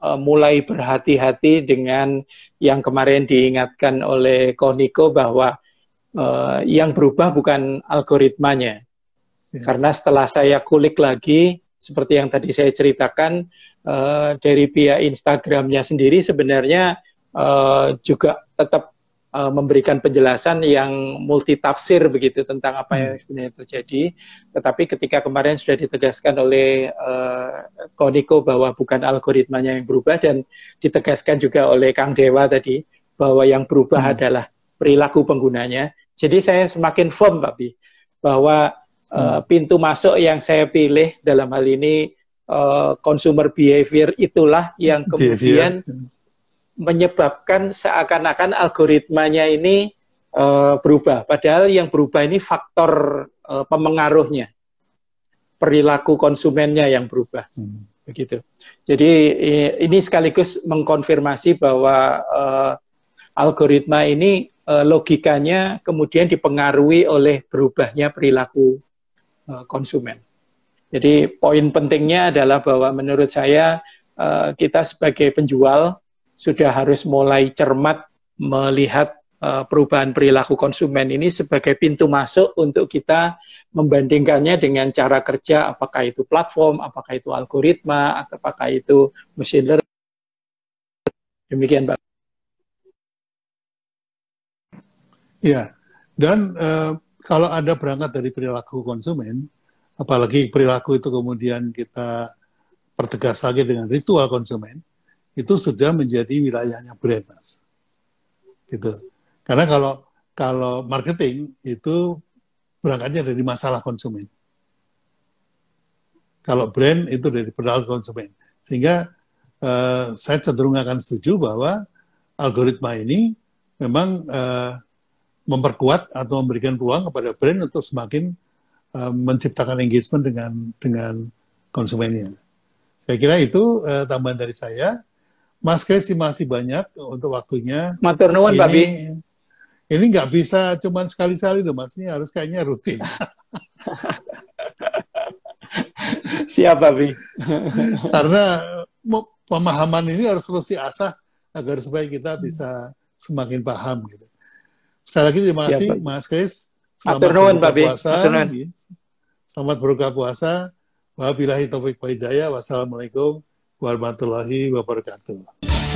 mulai berhati-hati dengan yang kemarin diingatkan oleh Koniko bahwa uh, yang berubah bukan algoritmanya. Ya. Karena setelah saya kulik lagi, seperti yang tadi saya ceritakan, uh, dari pihak Instagramnya sendiri sebenarnya uh, juga tetap uh, memberikan penjelasan yang multitafsir begitu tentang apa yang hmm. sebenarnya terjadi. Tetapi ketika kemarin sudah ditegaskan oleh uh, Koniko bahwa bukan algoritmanya yang berubah dan ditegaskan juga oleh Kang Dewa tadi bahwa yang berubah hmm. adalah perilaku penggunanya. Jadi saya semakin firm, Pak Bi, bahwa hmm. uh, pintu masuk yang saya pilih dalam hal ini uh, consumer behavior itulah yang kemudian behavior. menyebabkan seakan-akan algoritmanya ini uh, berubah. Padahal yang berubah ini faktor uh, pemengaruhnya, perilaku konsumennya yang berubah. Hmm. Begitu. Jadi ini sekaligus mengkonfirmasi bahwa uh, algoritma ini E, logikanya kemudian dipengaruhi oleh berubahnya perilaku e, konsumen. Jadi poin pentingnya adalah bahwa menurut saya e, kita sebagai penjual sudah harus mulai cermat melihat perubahan perilaku konsumen ini sebagai pintu masuk untuk kita membandingkannya dengan cara kerja apakah itu platform, apakah itu algoritma, apakah itu machine learning. Demikian Pak. Ya, dan uh, kalau ada berangkat dari perilaku konsumen, apalagi perilaku itu kemudian kita pertegas lagi dengan ritual konsumen, itu sudah menjadi wilayahnya brand, mas. Gitu. Karena kalau kalau marketing itu berangkatnya dari masalah konsumen. Kalau brand itu dari perilaku konsumen. Sehingga uh, saya cenderung akan setuju bahwa algoritma ini memang uh, memperkuat atau memberikan ruang kepada brand untuk semakin uh, menciptakan engagement dengan dengan konsumennya. Saya kira itu uh, tambahan dari saya. Mas Kris masih banyak untuk waktunya. Matur nuwun, Pak Ini nggak bisa cuman sekali-sekali loh, Mas. Ini harus kayaknya rutin. Siapa Bi. Karena pemahaman ini harus terus diasah agar supaya kita bisa semakin paham gitu. Sekali lagi terima kasih Siap, Mas Kris. Selamat Aturnuan, berbuka puasa. Iya. Selamat berbuka puasa. Wabillahi taufiq wa hidayah. Wassalamualaikum warahmatullahi wabarakatuh.